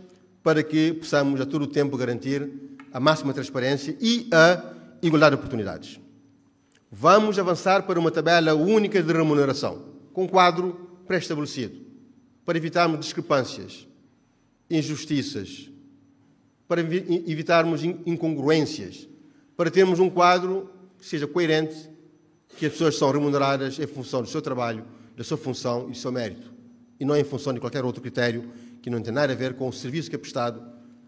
para que possamos a todo o tempo garantir a máxima transparência e a igualdade de oportunidades. Vamos avançar para uma tabela única de remuneração, com quadro pré-estabelecido, para evitarmos discrepâncias, injustiças, para evitarmos incongruências, para termos um quadro que seja coerente, que as pessoas são remuneradas em função do seu trabalho, da sua função e do seu mérito, e não em função de qualquer outro critério que não tem nada a ver com o serviço que é prestado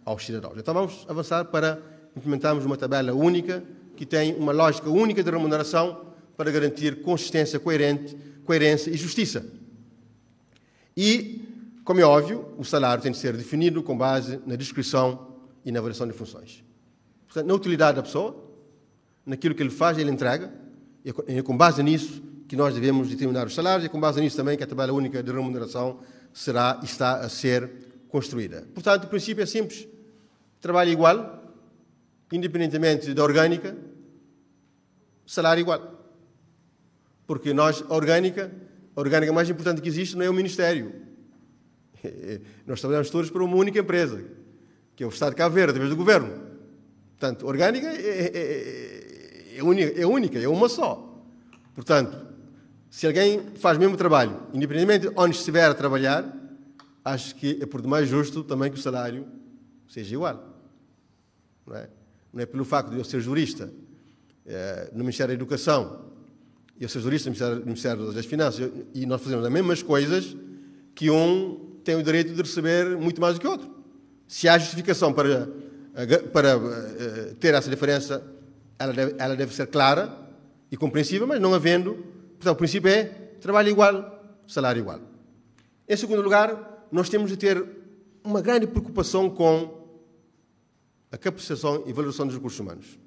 aos cidadãos. Então vamos avançar para implementarmos uma tabela única que tem uma lógica única de remuneração para garantir consistência, coerente, coerência e justiça. E, como é óbvio, o salário tem de ser definido com base na descrição e na avaliação de funções. Portanto, na utilidade da pessoa, naquilo que ele faz, e ele entrega, é e é com base nisso que nós devemos determinar os salários, e é com base nisso também que a tabela única de remuneração será está a ser construída. Portanto, o princípio é simples: trabalho igual, independentemente da orgânica, salário igual. Porque nós, a orgânica, a orgânica mais importante que existe não é o Ministério. É, é, nós trabalhamos todos para uma única empresa, que é o Estado de Cabo Verde, através do Governo. Portanto, orgânica é, é, é, é, única, é única, é uma só. Portanto, se alguém faz o mesmo trabalho, independentemente de onde estiver a trabalhar, acho que é por demais justo também que o salário seja igual. Não é, não é pelo facto de eu ser jurista eh, no Ministério da Educação, eu sou jurista do Ministério, Ministério das Finanças, e nós fazemos as mesmas coisas que um tem o direito de receber muito mais do que o outro. Se há justificação para, para eh, ter essa diferença, ela deve, ela deve ser clara e compreensível, mas não havendo, portanto, o princípio é trabalho igual, salário igual. Em segundo lugar, nós temos de ter uma grande preocupação com a capacitação e valorização dos recursos humanos.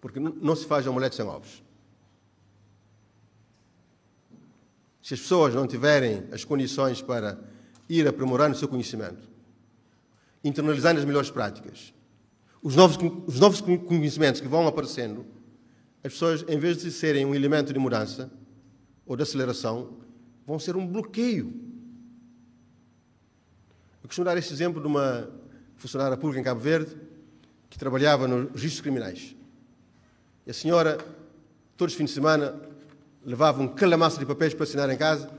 Porque não se faz omelete sem ovos. Se as pessoas não tiverem as condições para ir aprimorando o seu conhecimento, internalizando as melhores práticas, os novos, os novos conhecimentos que vão aparecendo, as pessoas, em vez de serem um elemento de mudança ou de aceleração, vão ser um bloqueio. Eu costumo dar este exemplo de uma funcionária pública em Cabo Verde que trabalhava nos registros criminais. E a senhora, todos os fins de semana, levava um calhamaço de papéis para assinar em casa,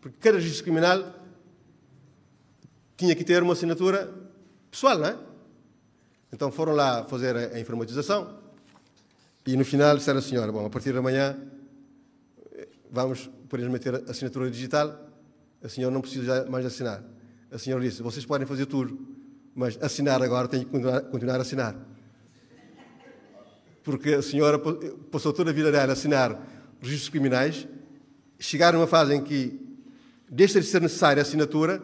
porque cada registro criminal tinha que ter uma assinatura pessoal, não é? Então foram lá fazer a informatização e no final disseram a senhora, bom, a partir de amanhã vamos apenas meter a assinatura digital, a senhora não precisa mais de assinar. A senhora disse, vocês podem fazer tudo, mas assinar agora tem que continuar, continuar a assinar porque a senhora passou toda a vida dela a assinar registros criminais, chegar a uma fase em que deixa de ser necessária a assinatura,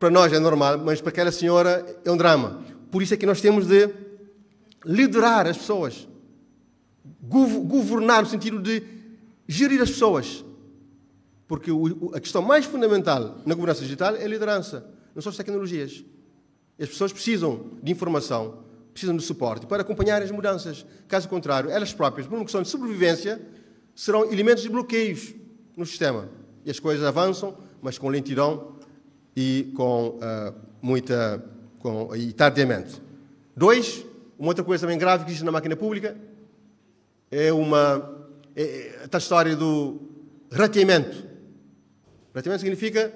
para nós é normal, mas para aquela senhora é um drama. Por isso é que nós temos de liderar as pessoas, governar no sentido de gerir as pessoas. Porque a questão mais fundamental na governança digital é a liderança, não são as tecnologias. As pessoas precisam de informação, precisam de suporte para acompanhar as mudanças. Caso contrário, elas próprias, por uma questão de sobrevivência, serão elementos de bloqueios no sistema. E as coisas avançam, mas com lentidão e com uh, muita com, e tardiamente. Dois, uma outra coisa também grave que existe na máquina pública é uma é, é a história do rateamento. Rateamento significa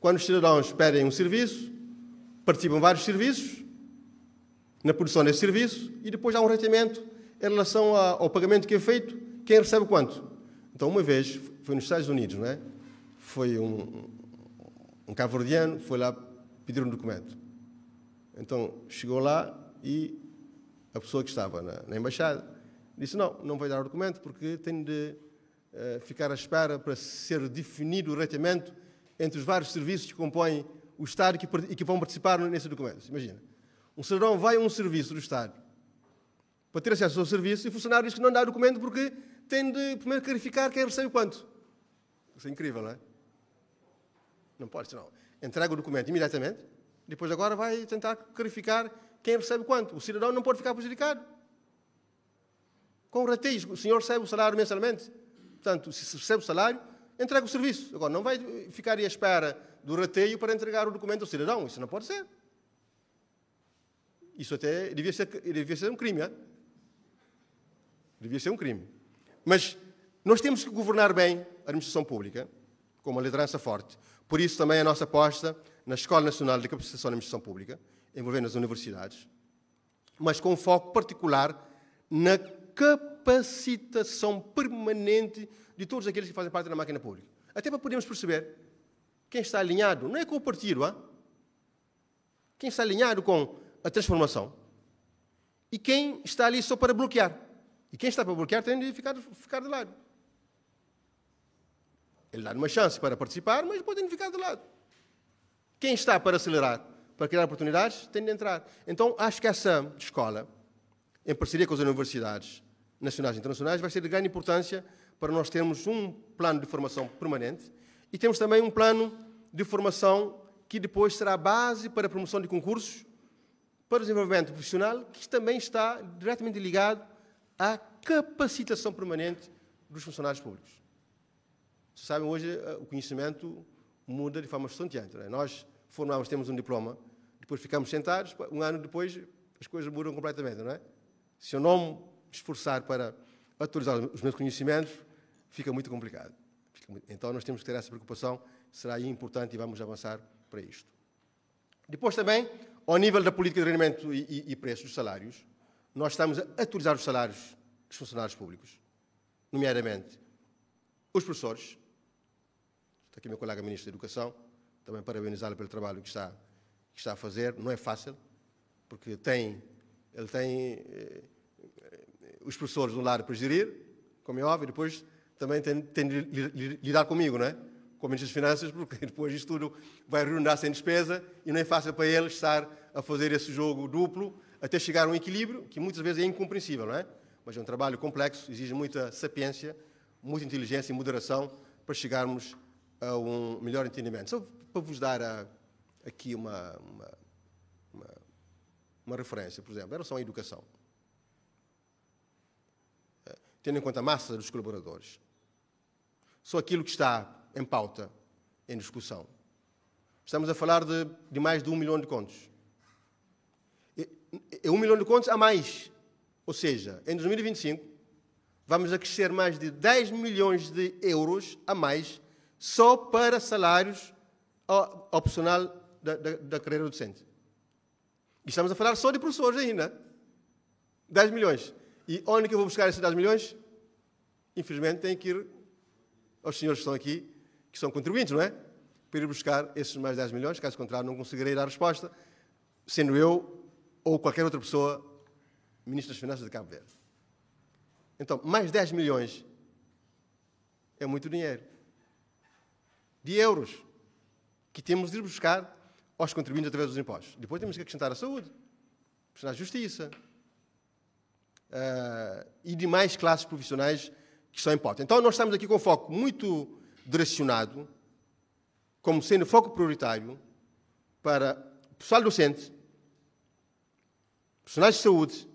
quando os cidadãos pedem um serviço, participam vários serviços, na produção desse serviço e depois há um rateamento em relação ao pagamento que é feito, quem recebe quanto. Então, uma vez, foi nos Estados Unidos, não é? Foi um, um cabo foi lá pedir um documento. Então, chegou lá e a pessoa que estava na, na embaixada disse, não, não vai dar o documento porque tem de uh, ficar à espera para ser definido o rateamento entre os vários serviços que compõem o Estado que, e que vão participar nesse documento. Imagina. Um cidadão vai a um serviço do Estado para ter acesso ao serviço e o funcionário diz que não dá documento porque tem de primeiro clarificar quem é recebe quanto. Isso é incrível, não é? Não pode, não. Entrega o documento imediatamente, depois agora vai tentar clarificar quem recebe quanto. O cidadão não pode ficar prejudicado. Com rateios, o senhor recebe o salário mensalmente. Portanto, se recebe o salário, entrega o serviço. Agora, não vai ficar à espera do rateio para entregar o documento ao cidadão. Isso não pode ser. Isso até devia ser, devia ser um crime, é? devia ser um crime. Mas nós temos que governar bem a administração pública, com uma liderança forte. Por isso também a nossa aposta na Escola Nacional de Capacitação da Administração Pública, envolvendo as universidades, mas com um foco particular na capacitação permanente de todos aqueles que fazem parte da máquina pública. Até para podermos perceber quem está alinhado, não é com o partido, há? quem está alinhado com a transformação e quem está ali só para bloquear. E quem está para bloquear tem de ficar, ficar de lado. Ele dá uma chance para participar, mas pode ficar de lado. Quem está para acelerar, para criar oportunidades, tem de entrar. Então, acho que essa escola, em parceria com as universidades nacionais e internacionais, vai ser de grande importância para nós termos um plano de formação permanente e temos também um plano de formação que depois será a base para a promoção de concursos para o desenvolvimento profissional, que também está diretamente ligado à capacitação permanente dos funcionários públicos. Vocês sabem, hoje eh, o conhecimento muda de forma estonteante. É? Nós formamos, temos um diploma, depois ficamos sentados, um ano depois as coisas mudam completamente, não é? Se eu não me esforçar para atualizar os meus conhecimentos, fica muito complicado. Então nós temos que ter essa preocupação, será importante e vamos avançar para isto. Depois também ao nível da política de rendimento e, e, e preços dos salários, nós estamos a atualizar os salários dos funcionários públicos, nomeadamente os professores. Está aqui o meu colega Ministro da Educação, também parabenizá-lo pelo trabalho que está, que está a fazer. Não é fácil, porque tem, ele tem eh, os professores de um lado para gerir, como é óbvio, e depois também tem, tem de lidar comigo, não é? Com o Ministro das Finanças, porque depois isto tudo vai reunir-se em despesa e não é fácil para ele estar a fazer esse jogo duplo até chegar a um equilíbrio que muitas vezes é incompreensível, não é? Mas é um trabalho complexo, exige muita sapiência, muita inteligência e moderação para chegarmos a um melhor entendimento. Só para vos dar a, ah, aqui uma, uma, uma, uma referência, por exemplo, em relação à educação. Ah, tendo em conta a massa dos colaboradores, só aquilo que está em pauta, em discussão. Estamos a falar de, de mais de um milhão de contos é um milhão de contos a mais. Ou seja, em 2025, vamos acrescer mais de 10 milhões de euros a mais só para salários opcional da, da, da carreira docente. E estamos a falar só de professores ainda. 10 milhões. E onde que eu vou buscar esses 10 milhões? Infelizmente, tenho que ir aos senhores que estão aqui, que são contribuintes, não é? Para ir buscar esses mais 10 milhões, caso contrário, não conseguirei dar resposta, sendo eu ou qualquer outra pessoa, ministro das Finanças de Cabo Verde. Então, mais 10 milhões é muito dinheiro. De euros que temos de ir buscar aos contribuintes através dos impostos. Depois temos que acrescentar a saúde, a justiça uh, e demais classes profissionais que são impostas. Então, nós estamos aqui com um foco muito direcionado, como sendo foco prioritário para o pessoal docente, profissionais de saúde,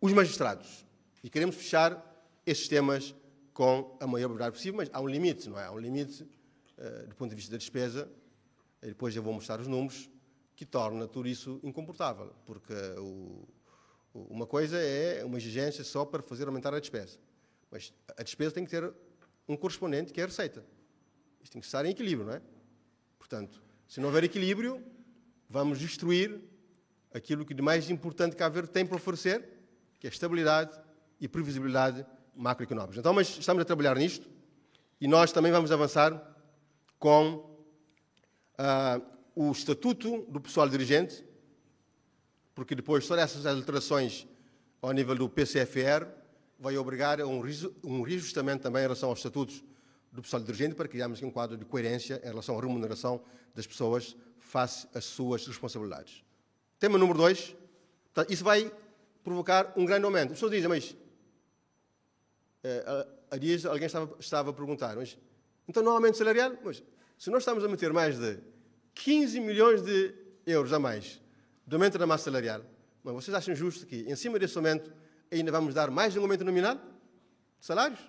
os magistrados. E queremos fechar estes temas com a maior brevidade possível, mas há um limite, não é? Há um limite uh, do ponto de vista da despesa, e depois eu vou mostrar os números, que torna tudo isso incomportável, porque eh, o, uma coisa é uma exigência só para fazer aumentar a despesa, mas a despesa tem que ter um correspondente que é a receita. Isto tem que estar em equilíbrio, não é? Portanto, se não houver equilíbrio, vamos destruir aquilo que de mais importante que a Verde tem para oferecer, que é estabilidade e previsibilidade macroeconómica. Então, mas estamos a trabalhar nisto e nós também vamos avançar com uh, o estatuto do pessoal dirigente, porque depois todas essas alterações ao nível do PCFR vai obrigar a um, um reajustamento também em relação aos estatutos do pessoal dirigente para criarmos um quadro de coerência em relação à remuneração das pessoas face às suas responsabilidades. Tema número 2. Isso vai provocar um grande aumento. As pessoas dizem, mas. Há eh, dias alguém estava, estava a perguntar, mas. Então não há aumento salarial? Mas se nós estamos a meter mais de 15 milhões de euros a mais de aumento da massa salarial, mas vocês acham justo que, em cima desse aumento, ainda vamos dar mais um aumento nominal de salários?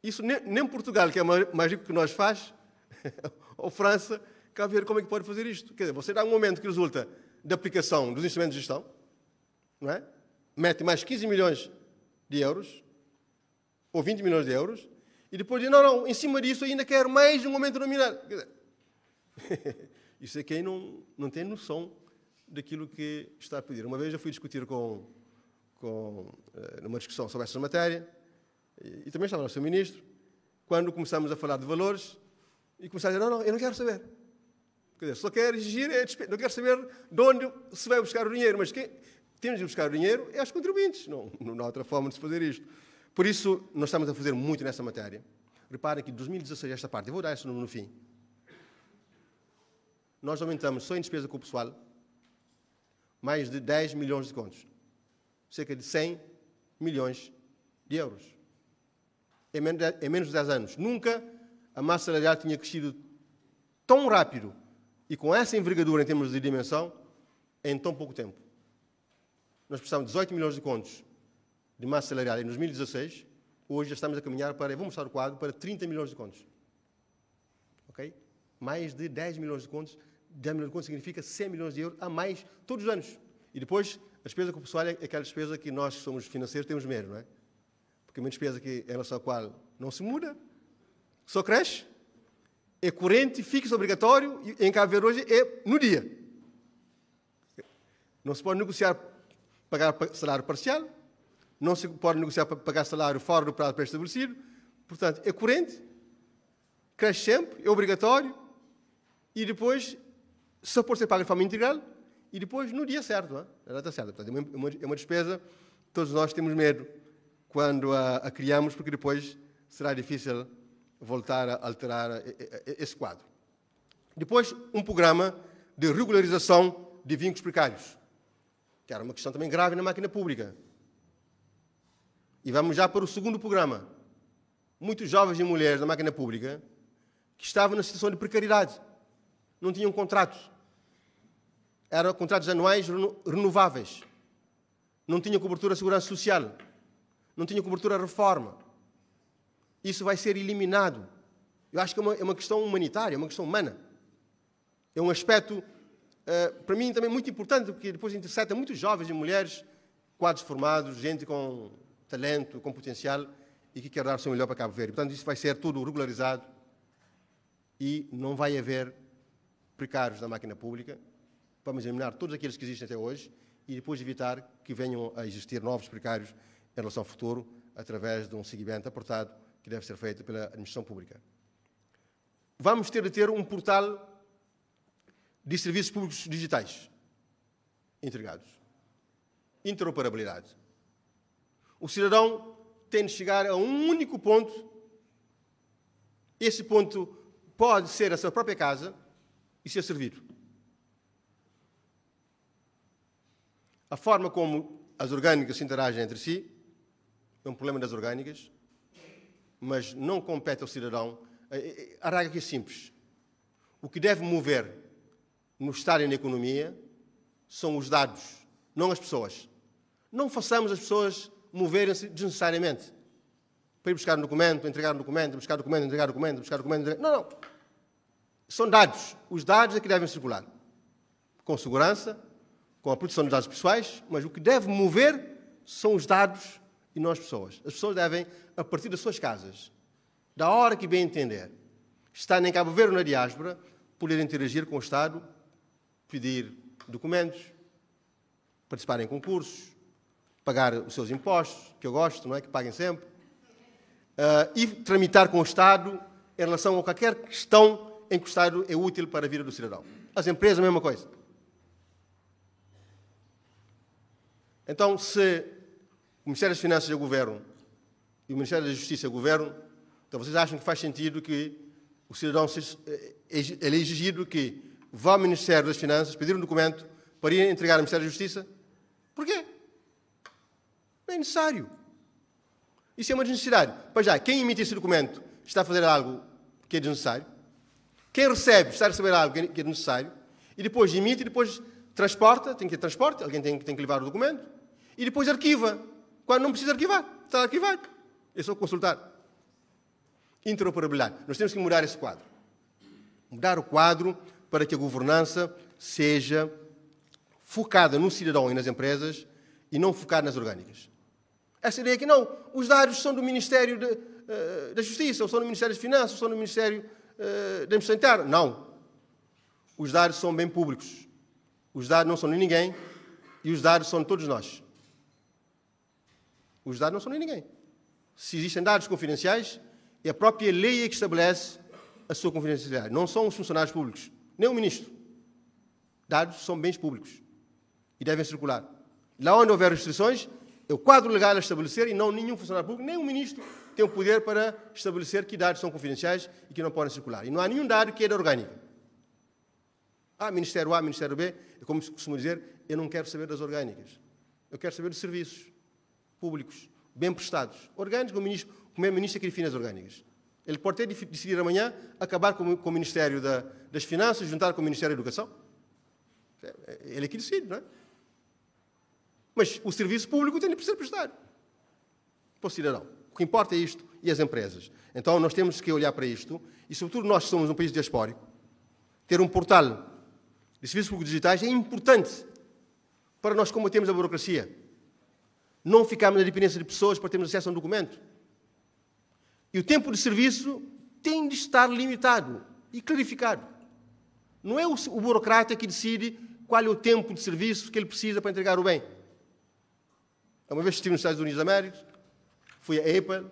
Isso nem, nem Portugal, que é mais rico que nós, faz, ou França, Cá ver como é que pode fazer isto. Quer dizer, você dá um momento que resulta da aplicação dos instrumentos de gestão, não é? Mete mais 15 milhões de euros, ou 20 milhões de euros, e depois diz, não, não, em cima disso ainda quero mais um aumento nominal. Quer dizer, isso é quem não, não tem noção daquilo que está a pedir. Uma vez eu fui discutir com, com, eh, numa discussão sobre essa matéria, e, e também estava o seu ministro, quando começámos a falar de valores, e começaram a dizer, não, não, eu não quero saber. Quer dizer, só quer exigir, é não quer saber de onde se vai buscar o dinheiro, mas quem temos de buscar o dinheiro é aos contribuintes, não, não há outra forma de se fazer isto. Por isso, nós estamos a fazer muito nessa matéria. Reparem que 2016 esta parte, eu vou dar esse número no fim, nós aumentamos só em despesa com o pessoal mais de 10 milhões de contos, cerca de 100 milhões de euros. Em menos de 10 anos. Nunca a massa salarial tinha crescido tão rápido e com essa envergadura em termos de dimensão em tão pouco tempo. Nós precisávamos de 18 milhões de contos de massa salarial em 2016, hoje já estamos a caminhar para, vou mostrar o quadro, para 30 milhões de contos. Ok? Mais de 10 milhões de contos. 10 milhões de contos significa 100 milhões de euros a mais todos os anos. E depois, a despesa com o pessoal é aquela despesa que nós, que somos financeiros, temos medo, não é? Porque é uma despesa que, em relação à qual não se muda, só cresce, é corrente, fixo, obrigatório, e em Cabo Verde hoje é no dia. Não se pode negociar pagar salário parcial, não se pode negociar pagar salário fora do prazo pré-estabelecido. Portanto, é corrente, cresce sempre, é obrigatório, e depois só pode ser pago de forma integral, e depois no dia certo, não é? na data certa. Portanto, é uma, é uma é despesa, todos nós temos medo quando a, a criamos, porque depois será difícil voltar a alterar eh, eh, eh, esse quadro. Depois, um programa de regularização de vínculos precários, que era uma questão também grave na máquina pública. E vamos já para o segundo programa. Muitos jovens e mulheres da máquina pública que estavam na situação de precariedade, não tinham contratos. Eram contratos anuais renováveis. Não tinham cobertura de segurança social. Não tinham cobertura de reforma isso vai ser eliminado. Eu acho que é uma, é uma questão humanitária, é uma questão humana. É um aspecto, uh, para mim, também muito importante, porque depois intercepta muitos jovens e mulheres, quadros formados, gente com talento, com potencial, e que quer dar o seu melhor para Cabo Verde. Portanto, isso vai ser tudo regularizado e não vai haver precários na máquina pública. Vamos eliminar todos aqueles que existem até hoje e depois evitar que venham a existir novos precários em relação ao futuro, através de um seguimento apertado que deve ser feita pela administração pública. Vamos ter de ter um portal de serviços públicos digitais entregados. Interoperabilidade. O cidadão tem de chegar a um único ponto. Esse ponto pode ser a sua própria casa e ser servido. A forma como as orgânicas se interagem entre si é um problema das orgânicas mas não compete ao cidadão. Eh, eh, eh, a regra aqui é simples. O que deve mover no Estado e na economia são os dados, não as pessoas. Não façamos as pessoas moverem-se desnecessariamente. Para ir buscar um documento, entregar um documento, buscar um documento, entregar documento, buscar documento. Entregar... Não, não. São dados. Os dados é que devem circular. Com segurança, com a proteção dos dados pessoais, mas o que deve mover são os dados e não as pessoas. As pessoas devem, a partir das suas casas, da hora que bem entender, estarem em Cabo Verde ou na diáspora, poder interagir com o Estado, pedir documentos, participar em concursos, pagar os seus impostos, que eu gosto, não é? Que paguem sempre, uh, e tramitar com o Estado em relação a qualquer questão em que o Estado é útil para a vida do cidadão. As empresas, a mesma coisa. Então, se o Ministério das Finanças é o governo e o Ministério da Justiça é o governo, então vocês acham que faz sentido que o cidadão seja, eh, ele é exigido que vá ao Ministério das Finanças pedir um documento para ir entregar ao Ministério da Justiça? Porquê? Não é necessário. Isso é uma desnecessidade. Pois já, quem emite esse documento está a fazer algo que é desnecessário. Quem recebe está a receber algo que é desnecessário. É e depois emite, e depois transporta, tem que ter transporte, alguém tem, tem que levar o documento. E depois arquiva. Quando não precisa arquivar, está arquivado. É só consultar. Interoperabilidade. Nós temos que mudar esse quadro. Mudar o quadro para que a governança seja focada no cidadão e nas empresas e não focada nas orgânicas. Essa ideia que não, os dados são do Ministério de, uh, da Justiça, ou são do Ministério das Finanças, ou são do Ministério uh, da Administração Interna. Não. Os dados são bem públicos. Os dados não são de ninguém e os dados são de todos nós. Os dados não são de ninguém. Se existem dados confidenciais, é a própria lei é que estabelece a sua confidencialidade. Não são os funcionários públicos, nem o ministro. Dados são bens públicos e devem circular. Lá onde houver restrições, é o quadro legal a estabelecer e não nenhum funcionário público, nem um ministro tem o poder para estabelecer que dados são confidenciais e que não podem circular. E não há nenhum dado que é da orgânica. Ah, Ministério A, Ministério B, é como se costuma dizer, eu não quero saber das orgânicas. Eu quero saber dos serviços públicos bem prestados, orgânicos, o ministro, o primeiro-ministro define as orgânicas. Ele pode até decidir amanhã acabar com, com o Ministério da, das Finanças, juntar com o Ministério da Educação. É, é, ele é que decide, não é? Mas o serviço público tem de ser prestado para o cidadão. O que importa é isto e as empresas. Então nós temos que olhar para isto e, sobretudo, nós que somos um país diaspórico, ter um portal de serviços públicos digitais é importante para nós combatermos a burocracia não ficarmos na dependência de pessoas para termos acesso a um documento. E o tempo de serviço tem de estar limitado e clarificado. Não é o, o burocrata que decide qual é o tempo de serviço que ele precisa para entregar o bem. É uma vez estive nos Estados Unidos da América, fui à Apple,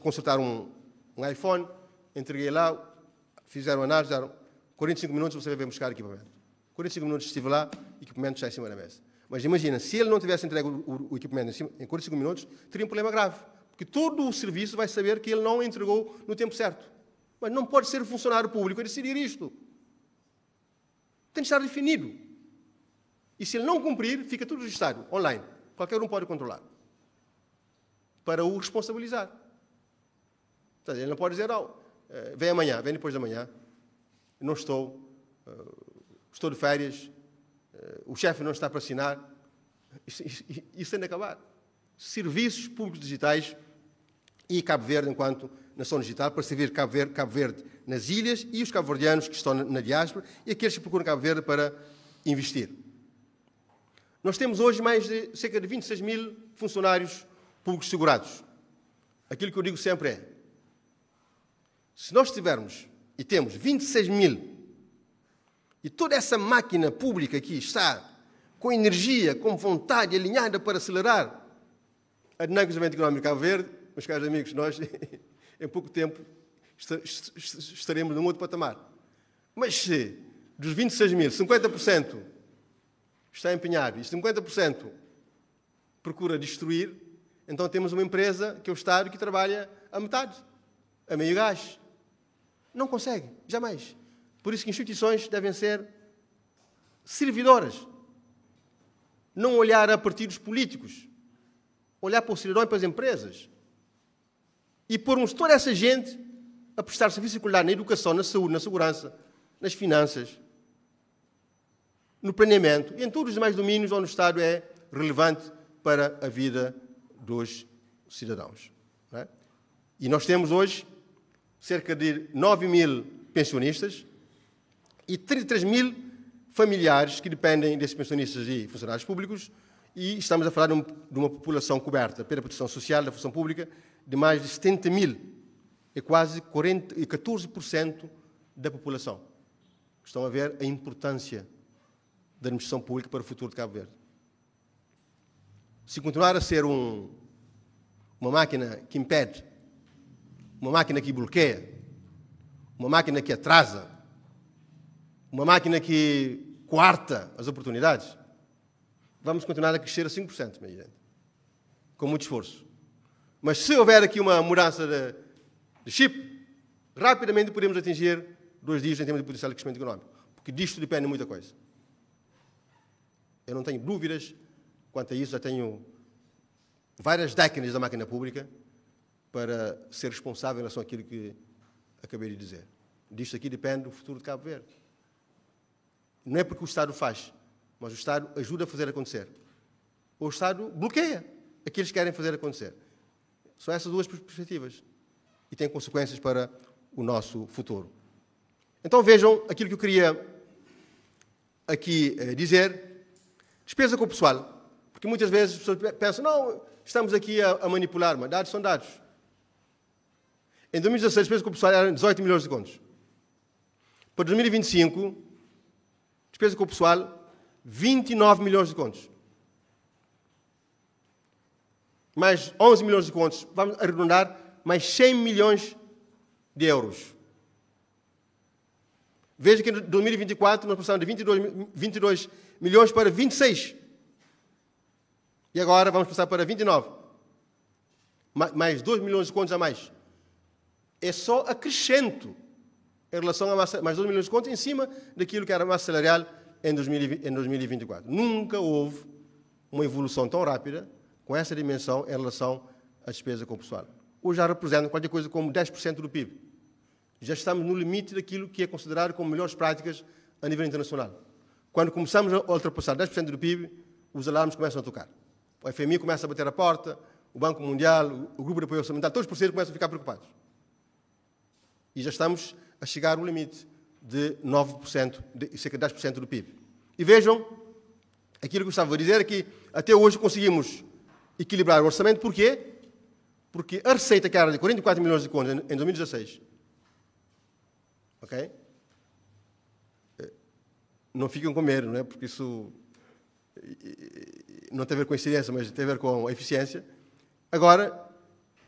consertar um, um, iPhone, entreguei lá, fizeram análise, deram 45 minutos, você vai buscar equipamento. 45 minutos estive lá, equipamento já em cima da mesa. Mas imagina, se ele não tivesse entregue o, o equipamento em 45 minutos, teria um problema grave, porque todo o serviço vai saber que ele não entregou no tempo certo. Mas não pode ser o funcionário público a decidir isto. Tem de estar definido. E se ele não cumprir, fica tudo registrado, online. Qualquer um pode controlar. Para o responsabilizar. Então, ele não pode dizer, oh, vem amanhã, vem depois de amanhã, não estou, eh, estou de férias, o chefe não está para assinar. Isso, isso, tem de acabar. Serviços públicos digitais e Cabo Verde, enquanto nação digital, para servir Cabo Verde, Cabo Verde nas ilhas e os cabo-verdianos que estão na, diáspora e aqueles que procuram Cabo Verde para investir. Nós temos hoje mais de cerca de 26 mil funcionários públicos segurados. Aquilo que eu digo sempre é: se nós tivermos e temos 26 mil e toda essa máquina pública que está com energia, com vontade alinhada para acelerar a dinâmica do desenvolvimento económico de Cabo Verde, meus caros amigos, nós, em pouco tempo, estaremos num outro patamar. Mas se dos 26 mil, 50% está empenhado e 50% procura destruir, então temos uma empresa que é o Estado que trabalha a metade, a meio gás. Não consegue, jamais. Por isso que instituições devem ser servidoras. Não olhar a partidos políticos. Olhar para o cidadão e para as empresas. E pormos toda essa gente a prestar serviço circular na educação, na saúde, na segurança, nas finanças, no planeamento e em todos os demais domínios onde o Estado é relevante para a vida dos cidadãos. É? E nós temos hoje cerca de 9 mil pensionistas, e 33 mil familiares que dependem desses pensionistas e funcionários públicos, e estamos a falar de uma população coberta pela proteção social da função pública de mais de 70 mil, é quase 40, 14% da população. Estão a ver a importância da administração pública para o futuro de Cabo Verde. Se continuar a ser um, uma máquina que impede, uma máquina que bloqueia, uma máquina que atrasa, uma máquina que quarta as oportunidades. Vamos continuar a crescer a 5%, minha gente. Com muito esforço. Mas se houver aqui uma mudança de, de chip, rapidamente podemos atingir dois dias em termos de potencial de crescimento económico. Porque disto depende muita coisa. Eu não tenho dúvidas quanto a isso, já tenho várias décadas da máquina pública para ser responsável em relação àquilo que acabei de dizer. Disto aqui depende do futuro de Cabo Verde. Não é porque o Estado faz, mas o Estado ajuda a fazer acontecer. Ou o Estado bloqueia aqueles que querem fazer acontecer. São essas duas perspectivas. E têm consequências para o nosso futuro. Então vejam aquilo que eu queria aqui eh, dizer. Despesa com o pessoal. Porque muitas vezes as pessoas pensam, não, estamos aqui a, a manipular, mas dados são dados. Em 2016, a despesa com o pessoal eram 18 milhões de contos. Para 2025, despesa com o pessoal, 29 milhões de contos. Mais 11 milhões de contos, vamos arredondar, mais 100 milhões de euros. Veja que em 2024 nós passamos de 22, 22 milhões para 26. E agora vamos passar para 29. Mais 2 milhões de contos a mais. É só acrescento em relação a massa, mais 2 milhões de contas em cima daquilo que era a massa salarial em, em 2024. Nunca houve uma evolução tão rápida com essa dimensão em relação à despesa com o pessoal. Hoje já representam qualquer coisa como 10% do PIB. Já estamos no limite daquilo que é considerado como melhores práticas a nível internacional. Quando começamos a ultrapassar 10% do PIB, os alarmes começam a tocar. O FMI começa a bater a porta, o Banco Mundial, o Grupo de Apoio Orçamental, todos os parceiros começam a ficar preocupados. E já estamos a chegar ao limite de 9%, de cerca de 10% do PIB. E vejam, aquilo que eu estava a dizer é que até hoje conseguimos equilibrar o orçamento, porquê? Porque a receita que era de 44 milhões de contas em 2016, ok? Eh, não ficam com medo, não é? Porque isso eh, não tem a ver com a incidência, mas tem a ver com a eficiência. Agora,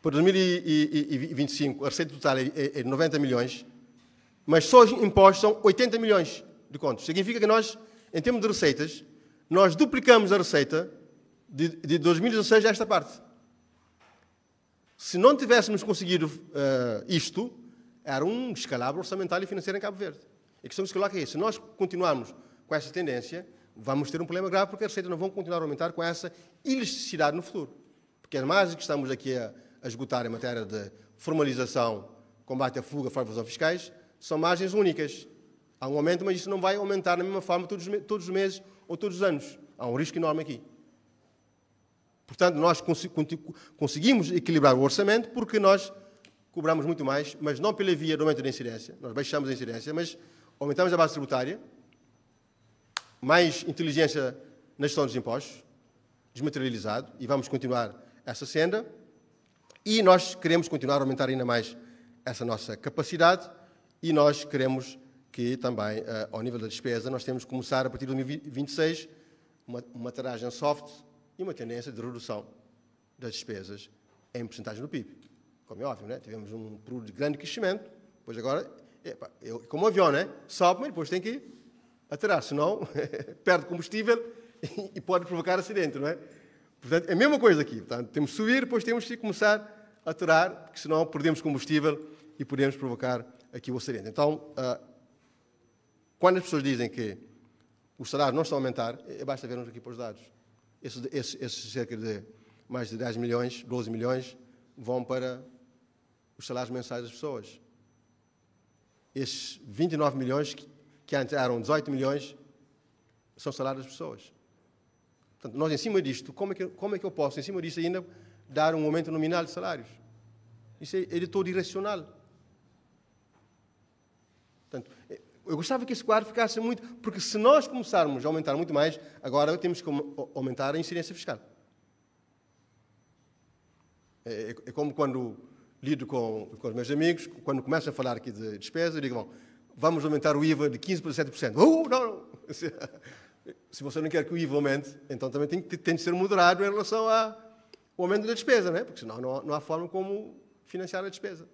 para 2025, a receita total é, é, é de 90 milhões, mas só os impostos são 80 milhões de contos. Significa que nós, em termos de receitas, nós duplicamos a receita de, de 2016 a esta parte. Se não tivéssemos conseguido uh, isto, era um descalabro orçamentário e financeiro em Cabo Verde. A questão que se coloca é isso. Se nós continuarmos com essa tendência, vamos ter um problema grave porque as receitas não vão continuar a aumentar com essa elasticidade no futuro. Porque as é margens que estamos aqui a, a esgotar em matéria de formalização, combate à fuga, favorização fiscais, são margens únicas. Há um aumento, mas isso não vai aumentar da mesma forma todos, todos os meses ou todos os anos. Há um risco enorme aqui. Portanto, nós conseguimos equilibrar o orçamento porque nós cobramos muito mais, mas não pela via do aumento da incidência. Nós baixamos a incidência, mas aumentamos a base tributária, mais inteligência na gestão dos impostos, desmaterializado, e vamos continuar essa senda. E nós queremos continuar a aumentar ainda mais essa nossa capacidade e nós queremos que também, uh, ao nível da despesa, nós temos que começar a partir de 2026 uma, uma taragem soft e uma tendência de redução das despesas em porcentagem do PIB. Como é óbvio, né? tivemos um período de grande crescimento, pois agora, epa, eu, como um avião, né? sobe, mas depois tem que aterrar, senão perde combustível e, pode provocar acidente, não é? Portanto, é a mesma coisa aqui. Portanto, temos que subir, depois temos que começar a aturar, porque senão perdemos combustível e podemos provocar aqui o Ocidente. Então, ah, quando as pessoas dizem que os salários não estão a aumentar, eh, eh, basta vermos aqui para os dados. Esses, cerca de mais de 10 milhões, 12 milhões, vão para os salários mensais das pessoas. Esses 29 milhões, que, que antes eram 18 milhões, são salários das pessoas. Portanto, nós, em cima disto, como é, que, como é que eu posso, em cima disto, ainda dar um aumento nominal de salários? Isso é, é de todo irracional. Eu gostava que esse quadro ficasse muito, porque se nós começarmos a aumentar muito mais, agora temos que aumentar a incidência fiscal. É, é, é como quando lido com, com, os meus amigos, quando começam a falar aqui de despesa, eu digo, bom, vamos aumentar o IVA de 15% para 7%. Uh, não, não. Se, se, você não quer que o IVA aumente, então também tem, tem de ser moderado em relação ao aumento da despesa, não é? porque senão não, não há forma como financiar a despesa.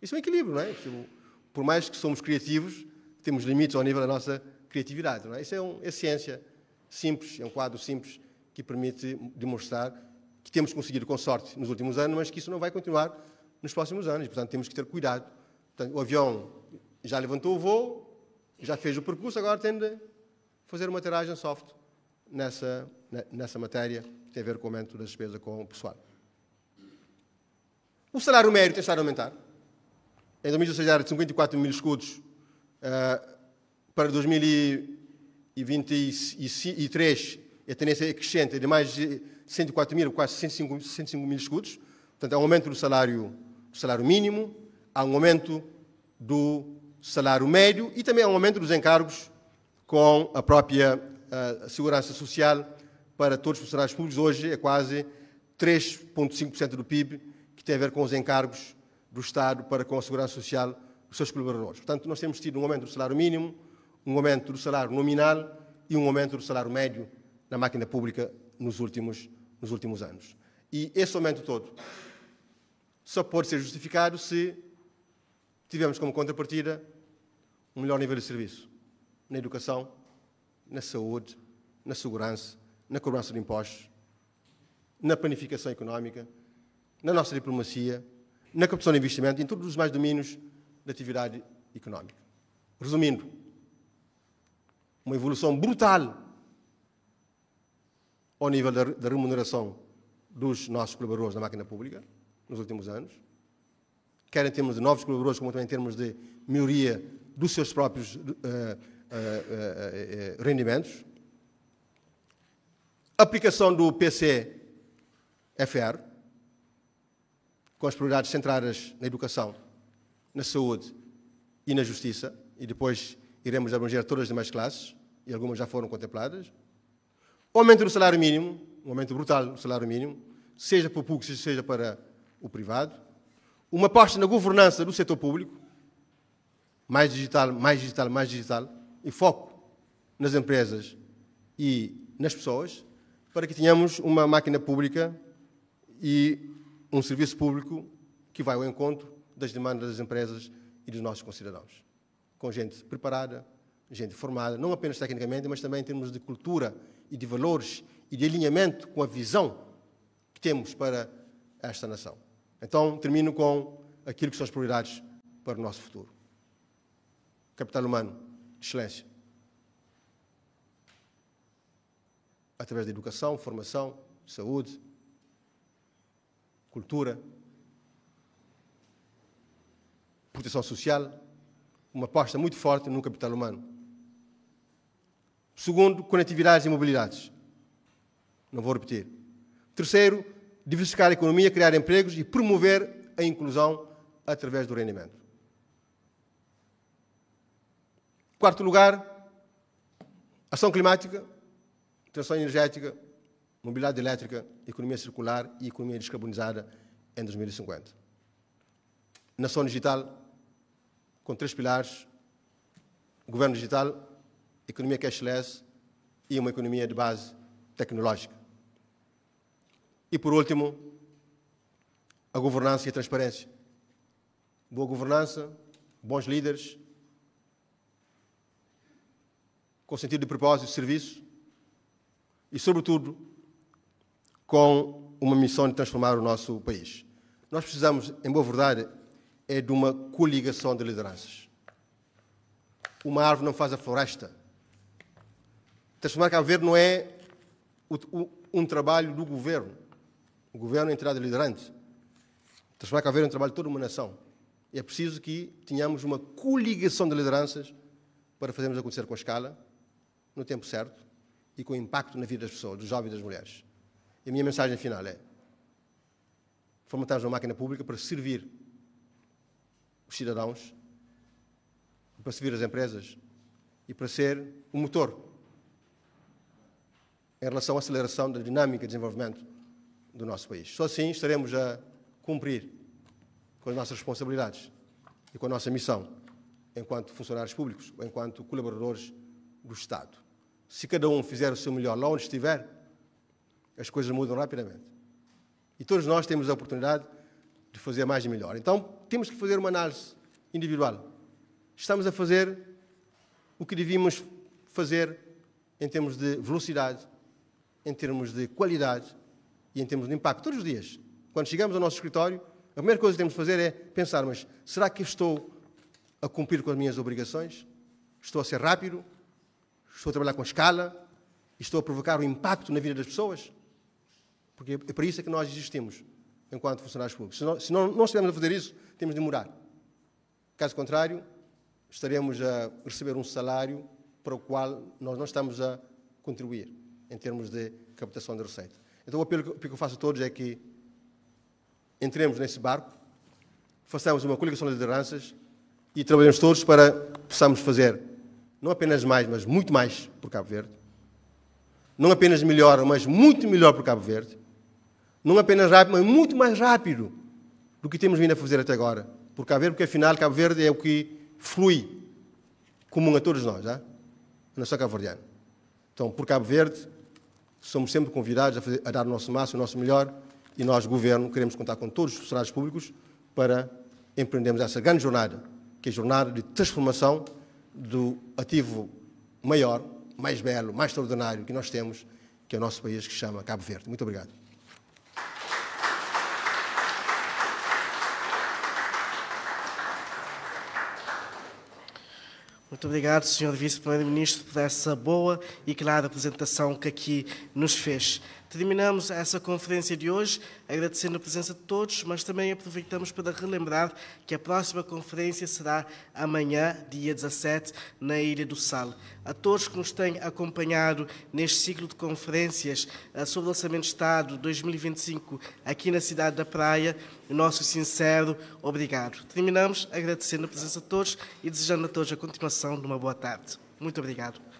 Isso é um equilíbrio, não é? Por mais que somos criativos, temos limites ao nível da nossa criatividade. Não é? Isso é, um, é ciência simples, é um quadro simples que permite demonstrar que temos conseguido com sorte nos últimos anos, mas que isso não vai continuar nos próximos anos. Portanto, temos que ter cuidado. Portanto, o avião já levantou o voo, já fez o percurso, agora tem de fazer uma aterragem soft nessa, nessa matéria que tem a ver com o aumento da despesa com o pessoal. O salário médio tem estado a aumentar. Em 2016 era de 54 mil escudos ah, para 2023, a tendência é crescente, é de mais de 104 mil, quase 105, 105 mil escudos. Portanto, há um aumento do salário, do salário mínimo, há um aumento do salário médio e também há um aumento dos encargos com a própria a ah, segurança social para todos os funcionários públicos. Hoje é quase 3,5% do PIB, que tem a ver com os encargos do Estado para com a segurança social os seus colaboradores. Portanto, nós temos tido um aumento do salário mínimo, um aumento do salário nominal e um aumento do salário médio na máquina pública nos últimos, nos últimos anos. E esse aumento todo só pode ser justificado se tivermos como contrapartida um melhor nível de serviço na educação, na saúde, na segurança, na cobrança de impostos, na planificação económica, na nossa diplomacia, na captação de investimento, em todos os mais domínios da atividade económica. Resumindo, uma evolução brutal ao nível da, da remuneração dos nossos colaboradores na máquina pública nos últimos anos, quer em termos de novos colaboradores, como também em termos de melhoria dos seus próprios uh, uh, uh, rendimentos. Aplicação do PCFR, com as prioridades centradas na educação na saúde e na justiça, e depois iremos abranger todas as demais classes, e algumas já foram contempladas. O aumento do salário mínimo, um aumento brutal do salário mínimo, seja para o público, seja para o privado. Uma parte na governança do setor público, mais digital, mais digital, mais digital, e foco nas empresas e nas pessoas, para que tenhamos uma máquina pública e um serviço público que vai ao encontro das demandas das empresas e dos nossos concidadãos. Com gente preparada, gente formada, não apenas tecnicamente, mas também em termos de cultura e de valores e de alinhamento com a visão que temos para esta nação. Então, termino com aquilo que são as prioridades para o nosso futuro. Capital humano, excelência. Através da educação, formação, saúde, cultura, proteção social, uma aposta muito forte no capital humano. Segundo, conectividades e mobilidades. Não vou repetir. Terceiro, diversificar a economia, criar empregos e promover a inclusão através do rendimento. Quarto lugar, ação climática, transição energética, mobilidade elétrica, economia circular e economia descarbonizada em 2050. Nação digital, com três pilares: governo digital, economia cashless e uma economia de base tecnológica. E por último, a governança e a transparência. Boa governança, bons líderes, com sentido de propósito e serviço e, sobretudo, com uma missão de transformar o nosso país. Nós precisamos, em boa verdade, é de uma coligação de lideranças. Uma árvore não faz a floresta. Transformar Cabo Verde não é um trabalho do governo. O governo é a entidade liderante. Transformar Cabo Verde é um trabalho de toda uma nação. E é preciso que tenhamos uma coligação de lideranças para fazermos acontecer com escala, no tempo certo e com impacto na vida das pessoas, dos jovens e das mulheres. E a minha mensagem final é: formatamos uma máquina pública para servir os cidadãos, para servir as empresas e para ser o motor em relação à aceleração da dinâmica de desenvolvimento do nosso país. Só assim estaremos a cumprir com as nossas responsabilidades e com a nossa missão enquanto funcionários públicos ou enquanto colaboradores do Estado. Se cada um fizer o seu melhor lá onde estiver, as coisas mudam rapidamente. E todos nós temos a oportunidade de fazer mais e melhor. Então, temos que fazer uma análise individual. Estamos a fazer o que devíamos fazer em termos de velocidade, em termos de qualidade e em termos de impacto. Todos os dias, quando chegamos ao nosso escritório, a primeira coisa que temos de fazer é pensar: mas será que estou a cumprir com as minhas obrigações? Estou a ser rápido? Estou a trabalhar com escala? Estou a provocar um impacto na vida das pessoas? Porque é para isso é que nós existimos enquanto funcionários públicos. Se, não, se não, não estivermos a fazer isso, temos de morar. Caso contrário, estaremos a receber um salário para o qual nós não estamos a contribuir em termos de captação de receita. Então, o apelo que eu faço a todos é que entremos nesse barco, façamos uma coligação de lideranças e trabalhemos todos para que possamos fazer não apenas mais, mas muito mais por Cabo Verde. Não apenas melhor, mas muito melhor por Cabo Verde. Não apenas rápido, mas muito mais rápido do que temos vindo a fazer até agora. Por Cabo Verde, porque afinal Cabo Verde é o que flui comum a todos nós, não é? não só Cabo Verdeano. Então, por Cabo Verde, somos sempre convidados a, fazer, a dar o nosso máximo, o nosso melhor, e nós, governo, queremos contar com todos os funcionários públicos para empreendermos essa grande jornada, que é a jornada de transformação do ativo maior, mais belo, mais extraordinário que nós temos, que é o nosso país que se chama Cabo Verde. Muito obrigado. Muito obrigado, Sr. Vice-Primeiro-Ministro, por essa boa e clara apresentação que aqui nos fez. Terminamos essa conferência de hoje agradecendo a presença de todos, mas também aproveitamos para relembrar que a próxima conferência será amanhã, dia 17, na Ilha do Sal. A todos que nos têm acompanhado neste ciclo de conferências eh, sobre o Orçamento de Estado 2025 aqui na cidade da Praia, o nosso sincero obrigado. Terminamos agradecendo a presença de todos e desejando a todos a continuação de uma boa tarde. Muito obrigado.